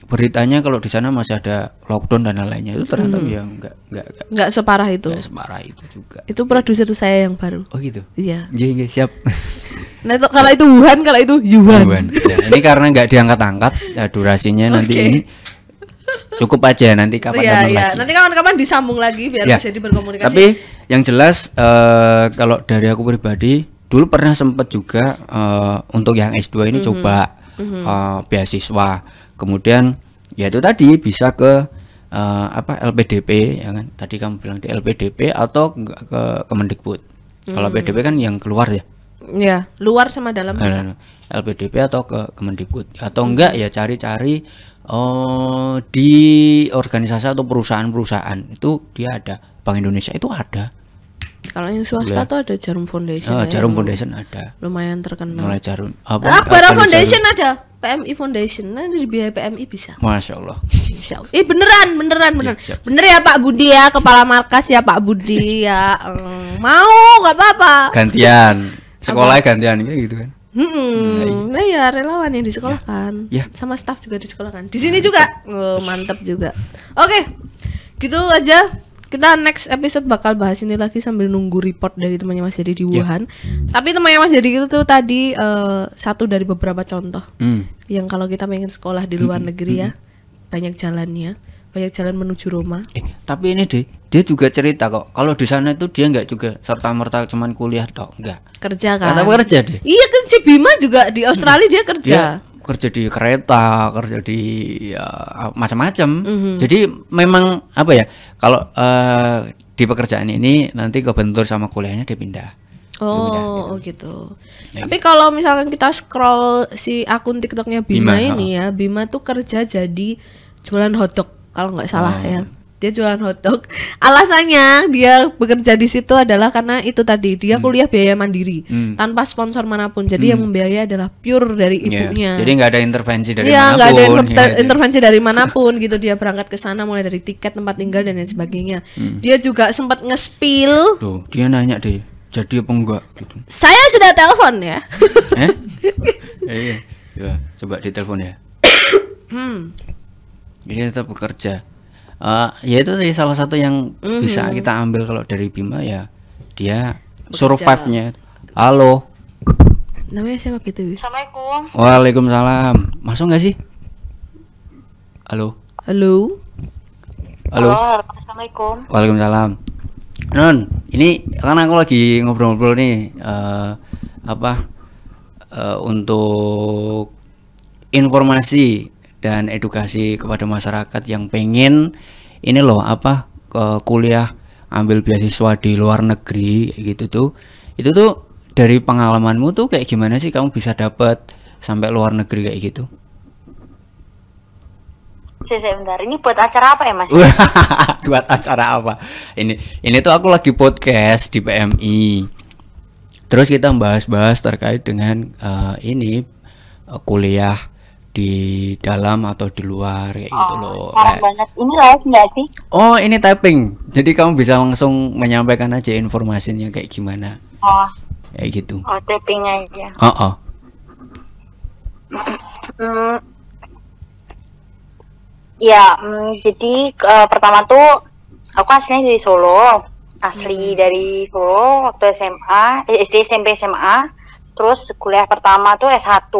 A: beritanya kalau di sana masih ada lockdown dan lainnya itu ternyata hmm. ya nggak nggak
B: nggak separah itu nggak separah itu juga itu produser saya yang baru oh gitu iya iya iya siap (laughs) nah itu kalau itu Wuhan kalau itu Yuhan, Wuhan.
A: Ya, ini karena nggak diangkat-angkat ya, durasinya okay. nanti ini cukup aja nanti iya, kapan-kapan ya, ya. lagi.
B: Nanti kapan-kapan disambung lagi biar ya. bisa berkomunikasi. Tapi
A: yang jelas uh, kalau dari aku pribadi dulu pernah sempat juga uh, untuk yang S2 ini mm -hmm. coba mm -hmm. uh, beasiswa. Kemudian ya itu tadi bisa ke uh, apa LPDP ya kan. Tadi kamu bilang di LPDP atau ke, Kemendikbud. Mm. Kalau mhm. LPDP kan yang keluar ya.
B: Ya, luar sama dalam nah, bisa.
A: Nah, nah. LPDP atau ke Kemendikbud atau mhm. enggak ya cari-cari uh, di organisasi atau perusahaan-perusahaan itu dia ada Bank Indonesia itu ada
B: kalau yang swasta tuh ada Jarum Foundation. Oh, ya. Jarum Foundation ada. Lumayan terkenal. Mulai Jarum. Apa? Akbara Foundation jarum. ada. PMI Foundation nah, di biaya PMI bisa.
A: Masya Allah. Masya
B: Allah. Eh beneran, beneran, bener. Ya, bener ya Pak Budi ya, kepala markas ya Pak Budi ya. (laughs) Eh, mau nggak apa-apa.
A: Gantian. sekolah gantian gitu kan.
B: -mm. nah, ya relawan yang disekolahkan, yeah. Yeah. sama staff juga disekolahkan. Di sini juga, oh, mantap juga. Oke, okay. gitu aja. Kita next episode bakal bahas ini lagi sambil nunggu report dari temannya Mas Jadi di ya. Wuhan. yeah. Tapi temannya Mas Jadi itu tuh tadi uh, satu dari beberapa contoh mm. yang kalau kita pengen sekolah di luar hmm. hmm negeri ya, hmm. ya banyak jalannya banyak jalan menuju Roma. Eh,
A: tapi ini deh, dia juga cerita kok. Kalau di sana itu dia nggak juga serta merta cuman kuliah dong, nggak.
B: Kerja kan? Tapi kerja deh. Iya kerja Bima juga di Australia dia kerja.
A: Dia kerja di kereta, kerja di ya, macam-macam. Mm -hmm. Jadi memang apa ya? Kalau uh, di pekerjaan ini nanti kebentur sama kuliahnya dia pindah.
B: Oh, gitu. Oh gitu. Ya, Tapi gitu. kalau misalkan kita scroll si akun TikToknya Bima, Bima ini oh. ya, Bima tuh kerja jadi jualan hotdog kalau nggak salah hmm. ya dia jualan hotdog. (laughs) Alasannya dia bekerja di situ adalah karena itu tadi dia hmm. kuliah biaya mandiri hmm. tanpa sponsor manapun. Jadi hmm. yang membiayai adalah pure dari iya. ibunya. Yeah. Jadi nggak ada intervensi dari yeah, manapun. Iya, ada inter yeah, gitu. intervensi yeah. dari (laughs) manapun gitu. Dia berangkat ke sana mulai dari tiket, tempat tinggal dan lain sebagainya. Hmm. Dia juga sempat ngespil.
A: Tuh, dia nanya deh, jadi apa enggak gitu.
B: Saya sudah telepon ya. eh? (laughs) eh,
A: iya. Ya, coba ditelepon ya. hmm jadi tetap bekerja uh, ya itu tadi salah satu yang mm -hmm. bisa kita ambil kalau dari Bima ya dia survive-nya halo
B: namanya siapa gitu Assalamualaikum
A: Waalaikumsalam masuk nggak sih halo halo halo,
B: Assalamualaikum
A: Waalaikumsalam Non ini karena aku lagi ngobrol-ngobrol nih uh, apa uh, untuk informasi dan edukasi kepada masyarakat yang pengen ini loh apa ke kuliah ambil beasiswa di luar negeri gitu tuh itu tuh dari pengalamanmu tuh kayak gimana sih kamu bisa dapat sampai luar negeri kayak gitu
D: Sebentar Ini buat acara apa ya, Mas?
A: (laughs) buat acara apa? Ini ini tuh aku lagi podcast di PMI. Terus kita bahas-bahas terkait dengan uh, ini uh, kuliah di dalam atau di luar kayak gitu oh, gitu loh. eh.
D: banget. Ini live enggak sih?
A: Oh, ini typing. Jadi kamu bisa langsung menyampaikan aja informasinya kayak gimana. Oh. Kayak gitu.
D: Oh, typing aja. Oh, oh. Hmm. Ya, mm, jadi uh, pertama tuh aku aslinya dari Solo, asli hmm. dari Solo waktu SMA, eh, SD SMP SMA, terus kuliah pertama tuh S1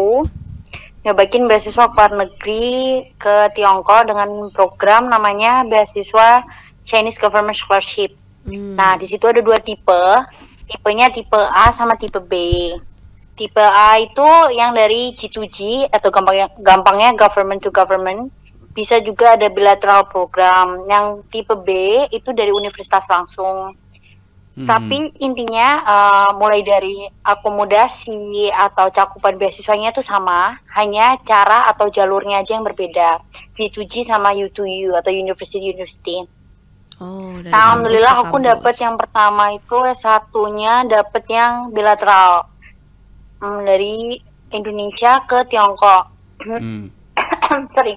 D: nyobakin beasiswa luar negeri ke Tiongkok dengan program namanya beasiswa Chinese Government Scholarship. Hmm. Nah, di situ ada dua tipe. Tipenya tipe A sama tipe B. Tipe A itu yang dari G2G atau gampangnya gampangnya government to government. Bisa juga ada bilateral program. Yang tipe B itu dari universitas langsung. Hmm. Tapi intinya uh, mulai dari akomodasi atau cakupan beasiswanya itu sama, hanya cara atau jalurnya aja yang berbeda. V2G sama U2U atau University University. Oh, nah, alhamdulillah aku dapat yang pertama itu satunya dapat yang bilateral hmm, dari Indonesia ke Tiongkok. Hmm. (coughs) Sorry.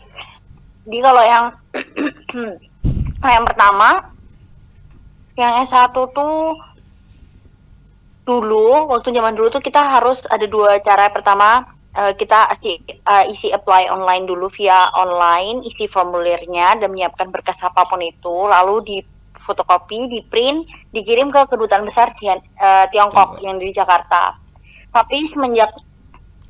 D: Jadi kalau yang (coughs) yang pertama yang S1 tuh dulu waktu zaman dulu tuh kita harus ada dua cara pertama uh, kita isi, uh, isi apply online dulu via online isi formulirnya dan menyiapkan berkas apapun itu lalu di fotokopi di print dikirim ke kedutaan besar di, uh, eh, Tiongkok yang di Jakarta tapi semenjak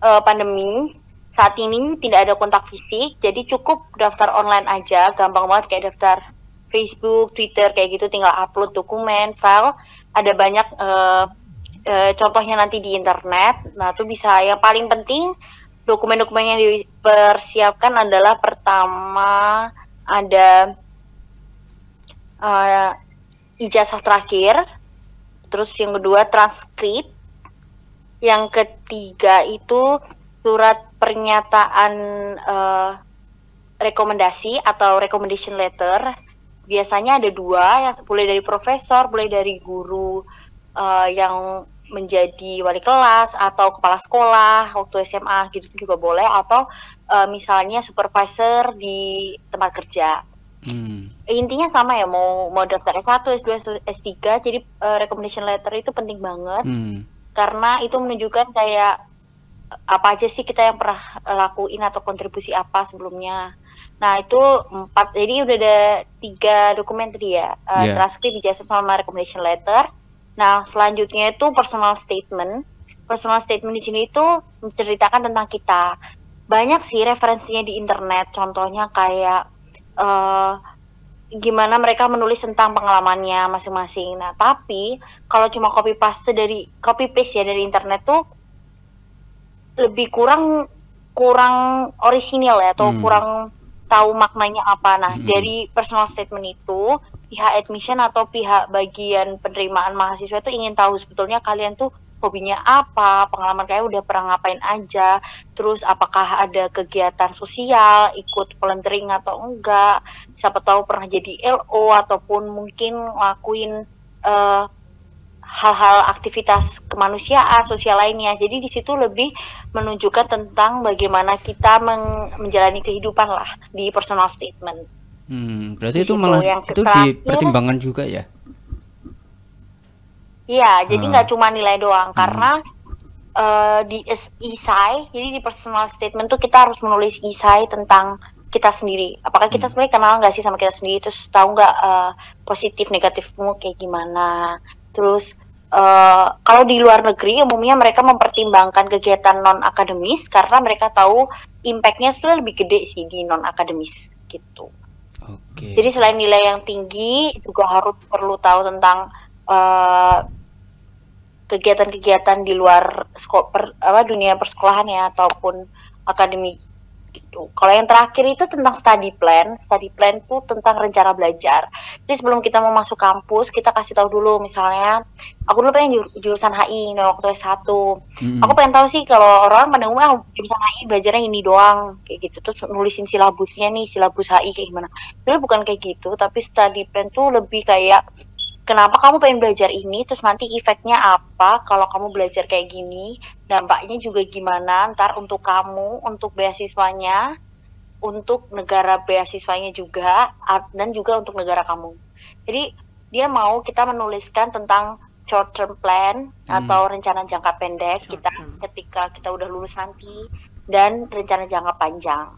D: uh, pandemi saat ini tidak ada kontak fisik jadi cukup daftar online aja gampang banget kayak daftar Facebook, Twitter kayak gitu tinggal upload dokumen, file. Ada banyak uh, uh, contohnya nanti di internet. Nah, itu bisa yang paling penting dokumen-dokumen yang dipersiapkan adalah pertama ada uh, ijazah terakhir, terus yang kedua transkrip, yang ketiga itu surat pernyataan uh, rekomendasi atau recommendation letter biasanya ada dua yang boleh dari profesor, boleh dari guru uh, yang menjadi wali kelas atau kepala sekolah waktu SMA gitu juga boleh atau uh, misalnya supervisor di tempat kerja. Hmm. Intinya sama ya mau mau daftar S1, S2, S3 jadi uh, recommendation letter itu penting banget. Hmm. Karena itu menunjukkan kayak apa aja sih kita yang pernah lakuin atau kontribusi apa sebelumnya Nah itu empat, jadi udah ada tiga dokumen tadi ya, uh, yeah. transkrip ijazah sama recommendation letter. Nah selanjutnya itu personal statement. Personal statement di sini itu menceritakan tentang kita. Banyak sih referensinya di internet, contohnya kayak uh, gimana mereka menulis tentang pengalamannya masing-masing. Nah tapi kalau cuma copy paste dari copy paste ya dari internet tuh lebih kurang kurang orisinil ya atau hmm. kurang tahu maknanya apa. Nah, hmm. dari personal statement itu, pihak admission atau pihak bagian penerimaan mahasiswa itu ingin tahu sebetulnya kalian tuh hobinya apa, pengalaman kalian udah pernah ngapain aja, terus apakah ada kegiatan sosial, ikut volunteering atau enggak, siapa tahu pernah jadi LO ataupun mungkin ngelakuin uh, hal-hal aktivitas kemanusiaan sosial lainnya. Jadi di situ lebih menunjukkan tentang bagaimana kita meng, menjalani kehidupan lah di personal statement.
A: Hmm, berarti di itu malah yang itu dipertimbangkan juga ya?
D: Iya, jadi ah. nggak cuma nilai doang hmm. karena uh, di esai, jadi di personal statement tuh kita harus menulis esai tentang kita sendiri. Apakah kita hmm. sebenarnya kenal nggak sih sama kita sendiri? Terus tahu nggak uh, positif negatifmu kayak gimana? Terus Eh, kalau di luar negeri umumnya mereka mempertimbangkan kegiatan non akademis karena mereka tahu impactnya sebenarnya lebih gede sih di non akademis gitu. Okay. Jadi selain nilai yang tinggi juga harus perlu tahu tentang uh, kegiatan-kegiatan di luar skop, per, apa dunia persekolahan ya ataupun akademik gitu. Kalau yang terakhir itu tentang study plan. Study plan itu tentang rencana belajar. Jadi sebelum kita mau masuk kampus, kita kasih tahu dulu misalnya, aku dulu pengen jur jurusan HI no, nah, waktu S1. hmm Aku pengen tahu sih kalau orang pada umumnya jurusan HI belajarnya ini doang kayak gitu. Terus nulisin silabusnya nih, silabus HI kayak gimana. Tapi bukan kayak gitu, tapi study plan tuh lebih kayak kenapa kamu pengen belajar ini terus nanti efeknya apa kalau kamu belajar kayak gini dampaknya juga gimana ntar untuk kamu untuk beasiswanya untuk negara beasiswanya juga dan juga untuk negara kamu jadi dia mau kita menuliskan tentang short term plan hmm. atau rencana jangka pendek kita ketika kita udah lulus nanti dan rencana jangka panjang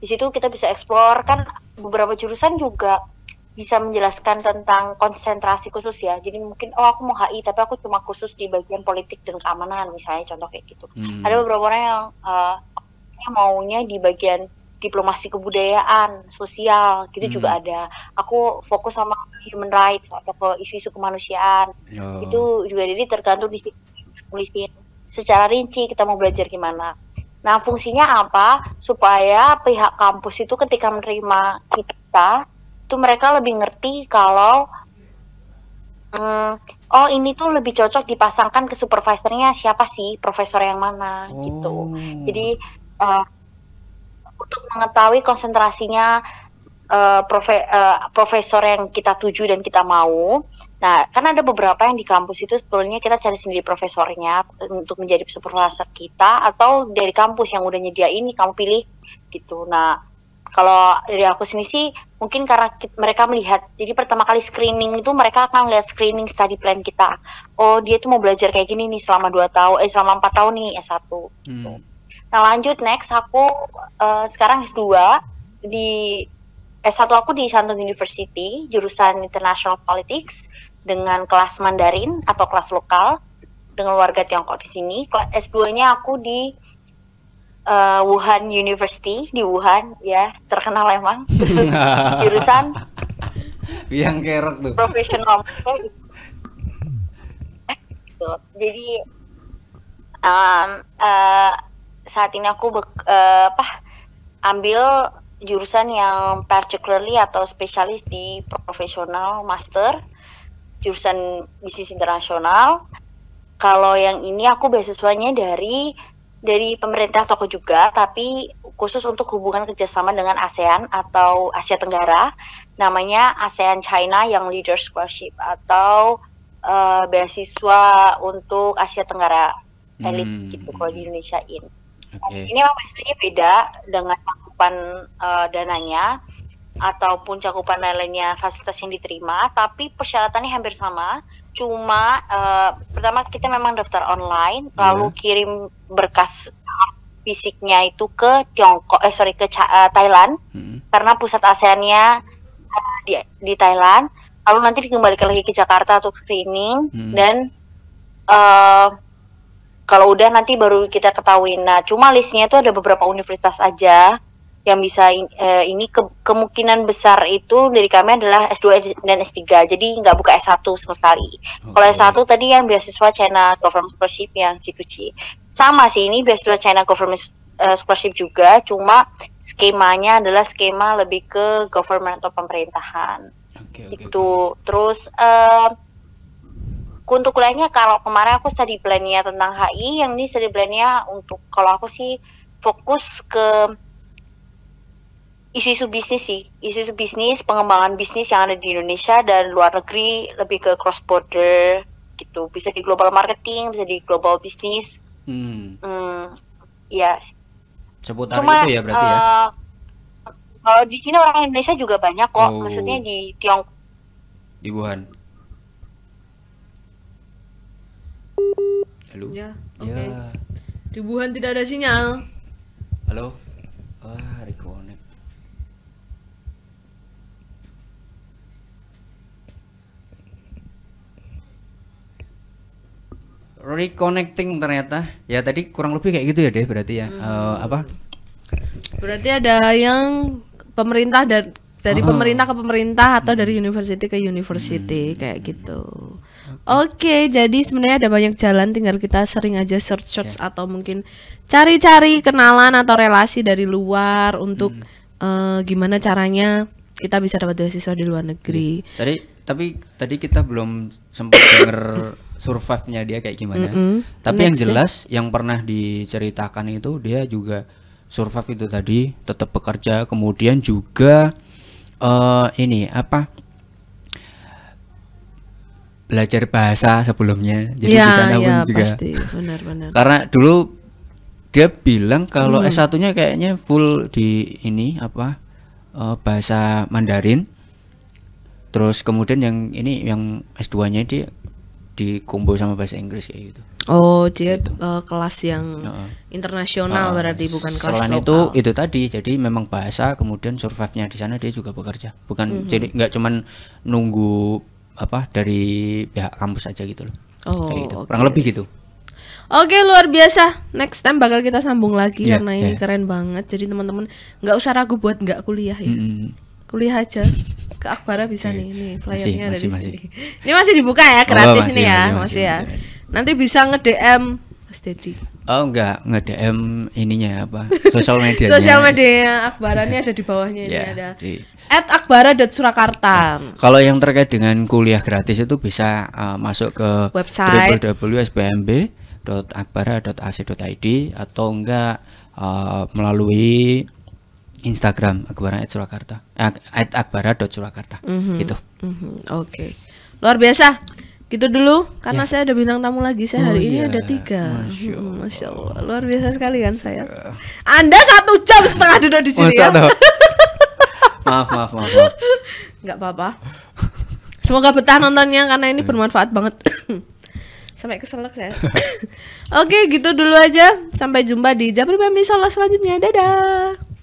D: di situ kita bisa eksplor kan beberapa jurusan juga bisa menjelaskan tentang konsentrasi khusus ya. Jadi mungkin oh aku mau HI tapi aku cuma khusus di bagian politik dan keamanan misalnya contoh kayak gitu. Hmm. Ada beberapa orang yang uh, maunya di bagian diplomasi kebudayaan, sosial gitu hmm. juga ada. Aku fokus sama human rights atau ke isu-isu kemanusiaan. Oh. Itu juga jadi tergantung di sini secara rinci kita mau belajar gimana. Nah, fungsinya apa supaya pihak kampus itu ketika menerima kita itu mereka lebih ngerti kalau hmm, oh ini tuh lebih cocok dipasangkan ke supervisornya siapa sih profesor yang mana gitu. oh. gitu jadi uh, untuk mengetahui konsentrasinya uh, profe uh, profesor yang kita tuju dan kita mau Nah, kan ada beberapa yang di kampus itu sebetulnya kita cari sendiri profesornya untuk menjadi supervisor kita atau dari kampus yang udah nyediain kamu pilih gitu. Nah, kalau dari aku sini sih mungkin karena kita, mereka melihat jadi pertama kali screening itu mereka akan lihat screening study plan kita oh dia tuh mau belajar kayak gini nih selama dua tahun eh selama empat tahun nih S1 Hmm. Nah lanjut next aku uh, sekarang S2 di S1 aku di Shandong University jurusan International Politics dengan kelas Mandarin atau kelas lokal dengan warga Tiongkok di sini. S2-nya aku di uh, Wuhan University di Wuhan ya terkenal emang (laughs) jurusan
A: yang kerok tuh
D: profesional gitu. jadi um, uh, saat ini aku be uh, eh, apa ambil jurusan yang particularly atau spesialis di profesional master jurusan bisnis internasional kalau yang ini aku beasiswanya dari dari pemerintah toko juga, tapi khusus untuk hubungan kerjasama dengan ASEAN atau Asia Tenggara, namanya ASEAN China yang Leaders Scholarship atau uh, beasiswa untuk Asia Tenggara elit hmm. gitu kalau di Indonesia ini Okay. Ini memang biasanya beda dengan cakupan uh, dananya ataupun cakupan lain-lainnya fasilitas yang diterima, tapi persyaratannya hampir sama cuma uh, pertama kita memang daftar online yeah. lalu kirim berkas fisiknya itu ke Tiongkok eh sorry ke uh, Thailand hmm. karena pusat ASEAN-nya eh, di di Thailand lalu nanti dikembalikan lagi ke Jakarta untuk screening hmm. dan uh, kalau udah nanti baru kita ketahui nah cuma listnya itu ada beberapa universitas aja yang bisa eh, ini ke, kemungkinan besar itu dari kami adalah S2 dan S3 jadi nggak buka S1 sama sekali okay. kalau S1 tadi yang beasiswa China Government Scholarship yang C2C sama sih ini beasiswa China Government eh, Scholarship juga cuma skemanya adalah skema lebih ke government atau pemerintahan okay, okay, itu okay. terus uh, untuk kuliahnya kalau kemarin aku study plan-nya tentang HI yang ini study plan-nya untuk kalau aku sih fokus ke isu-isu bisnis sih, isu-isu bisnis, pengembangan bisnis yang ada di Indonesia dan luar negeri, lebih ke cross border gitu, bisa di global marketing, bisa di global bisnis. Hmm. Hmm, ya.
A: Seputar itu ya berarti ya. Eh,
D: kalau di sini orang Indonesia juga banyak kok, oh. maksudnya di Tiong.
A: Di Wuhan. Halo. Ya. ya. Okay.
B: Di Wuhan tidak ada sinyal.
A: Halo. Wah, Riko reconnecting ternyata. Ya tadi kurang lebih kayak gitu ya deh berarti ya. Hmm. Uh, apa?
B: Berarti ada yang pemerintah dan dari ah. pemerintah ke pemerintah atau dari university ke university hmm. kayak gitu. Oke, okay, jadi sebenarnya ada banyak jalan tinggal kita sering aja search search yeah. atau mungkin cari-cari kenalan atau relasi dari luar untuk hmm. uh, gimana caranya kita bisa dapat beasiswa di luar negeri. Iya. Tadi tapi
A: tadi kita belum sempat denger (coughs) survive-nya dia kayak gimana. Mm -hmm. Tapi Next yang jelas thing. yang pernah diceritakan itu dia juga survive itu tadi, tetap bekerja, kemudian juga uh, ini apa? belajar bahasa sebelumnya. Jadi ya, di sana ya, pun juga. Benar, benar. Karena dulu dia bilang kalau hmm. S1-nya kayaknya full di ini apa? Uh, bahasa Mandarin. Terus kemudian yang ini yang S2-nya dia di dikumbo sama bahasa Inggris kayak gitu.
B: Oh, dia gitu. uh, kelas yang uh, internasional uh, berarti bukan kelas selain
A: lokal. itu itu tadi jadi memang bahasa kemudian survive-nya di sana dia juga bekerja. Bukan mm -hmm. jadi nggak cuman nunggu apa dari pihak kampus aja gitu loh.
B: Oh, kayak gitu. Kurang lebih gitu. Oke luar biasa. Next time bakal kita sambung lagi yeah, karena ini yeah. keren banget. Jadi teman-teman nggak usah ragu buat nggak kuliah ya. Mm -hmm kuliah aja ke Akbara bisa nih ini flyernya masih, ada di sini. Masih. Ini masih dibuka ya oh, gratis oh, masih, ini ya, masih, masih, ya. Masih, masih. Nanti bisa nge-DM Mas Dedi.
A: Oh enggak, nge-DM ininya ya, apa? Sosial media. (laughs) Sosial
B: media Akbara ini ada di bawahnya yeah, ini ya, ada. Di... At akbara.surakarta. Nah,
A: kalau yang terkait dengan kuliah gratis itu bisa uh, masuk ke
B: website
A: www.sbmb.akbara.ac.id atau enggak uh, melalui Instagram Akbara Surakarta at Surakarta mm -hmm. gitu.
B: Mm -hmm. Oke. Okay. Luar biasa. Gitu dulu karena ya. saya ada bintang tamu lagi saya oh hari oh, ini ada tiga. Masya mhm, Allah. Masya Allah. Luar biasa sekali kan saya. Iya. Anda satu jam setengah duduk di sini ya.
A: maaf maaf maaf. maaf.
B: Gak apa-apa. Semoga betah nontonnya karena ini hmm. bermanfaat banget. (coughs) Sampai keselak saya. (coughs) Oke, gitu dulu aja. Sampai jumpa di jam Bambi Solo selanjutnya. Dadah.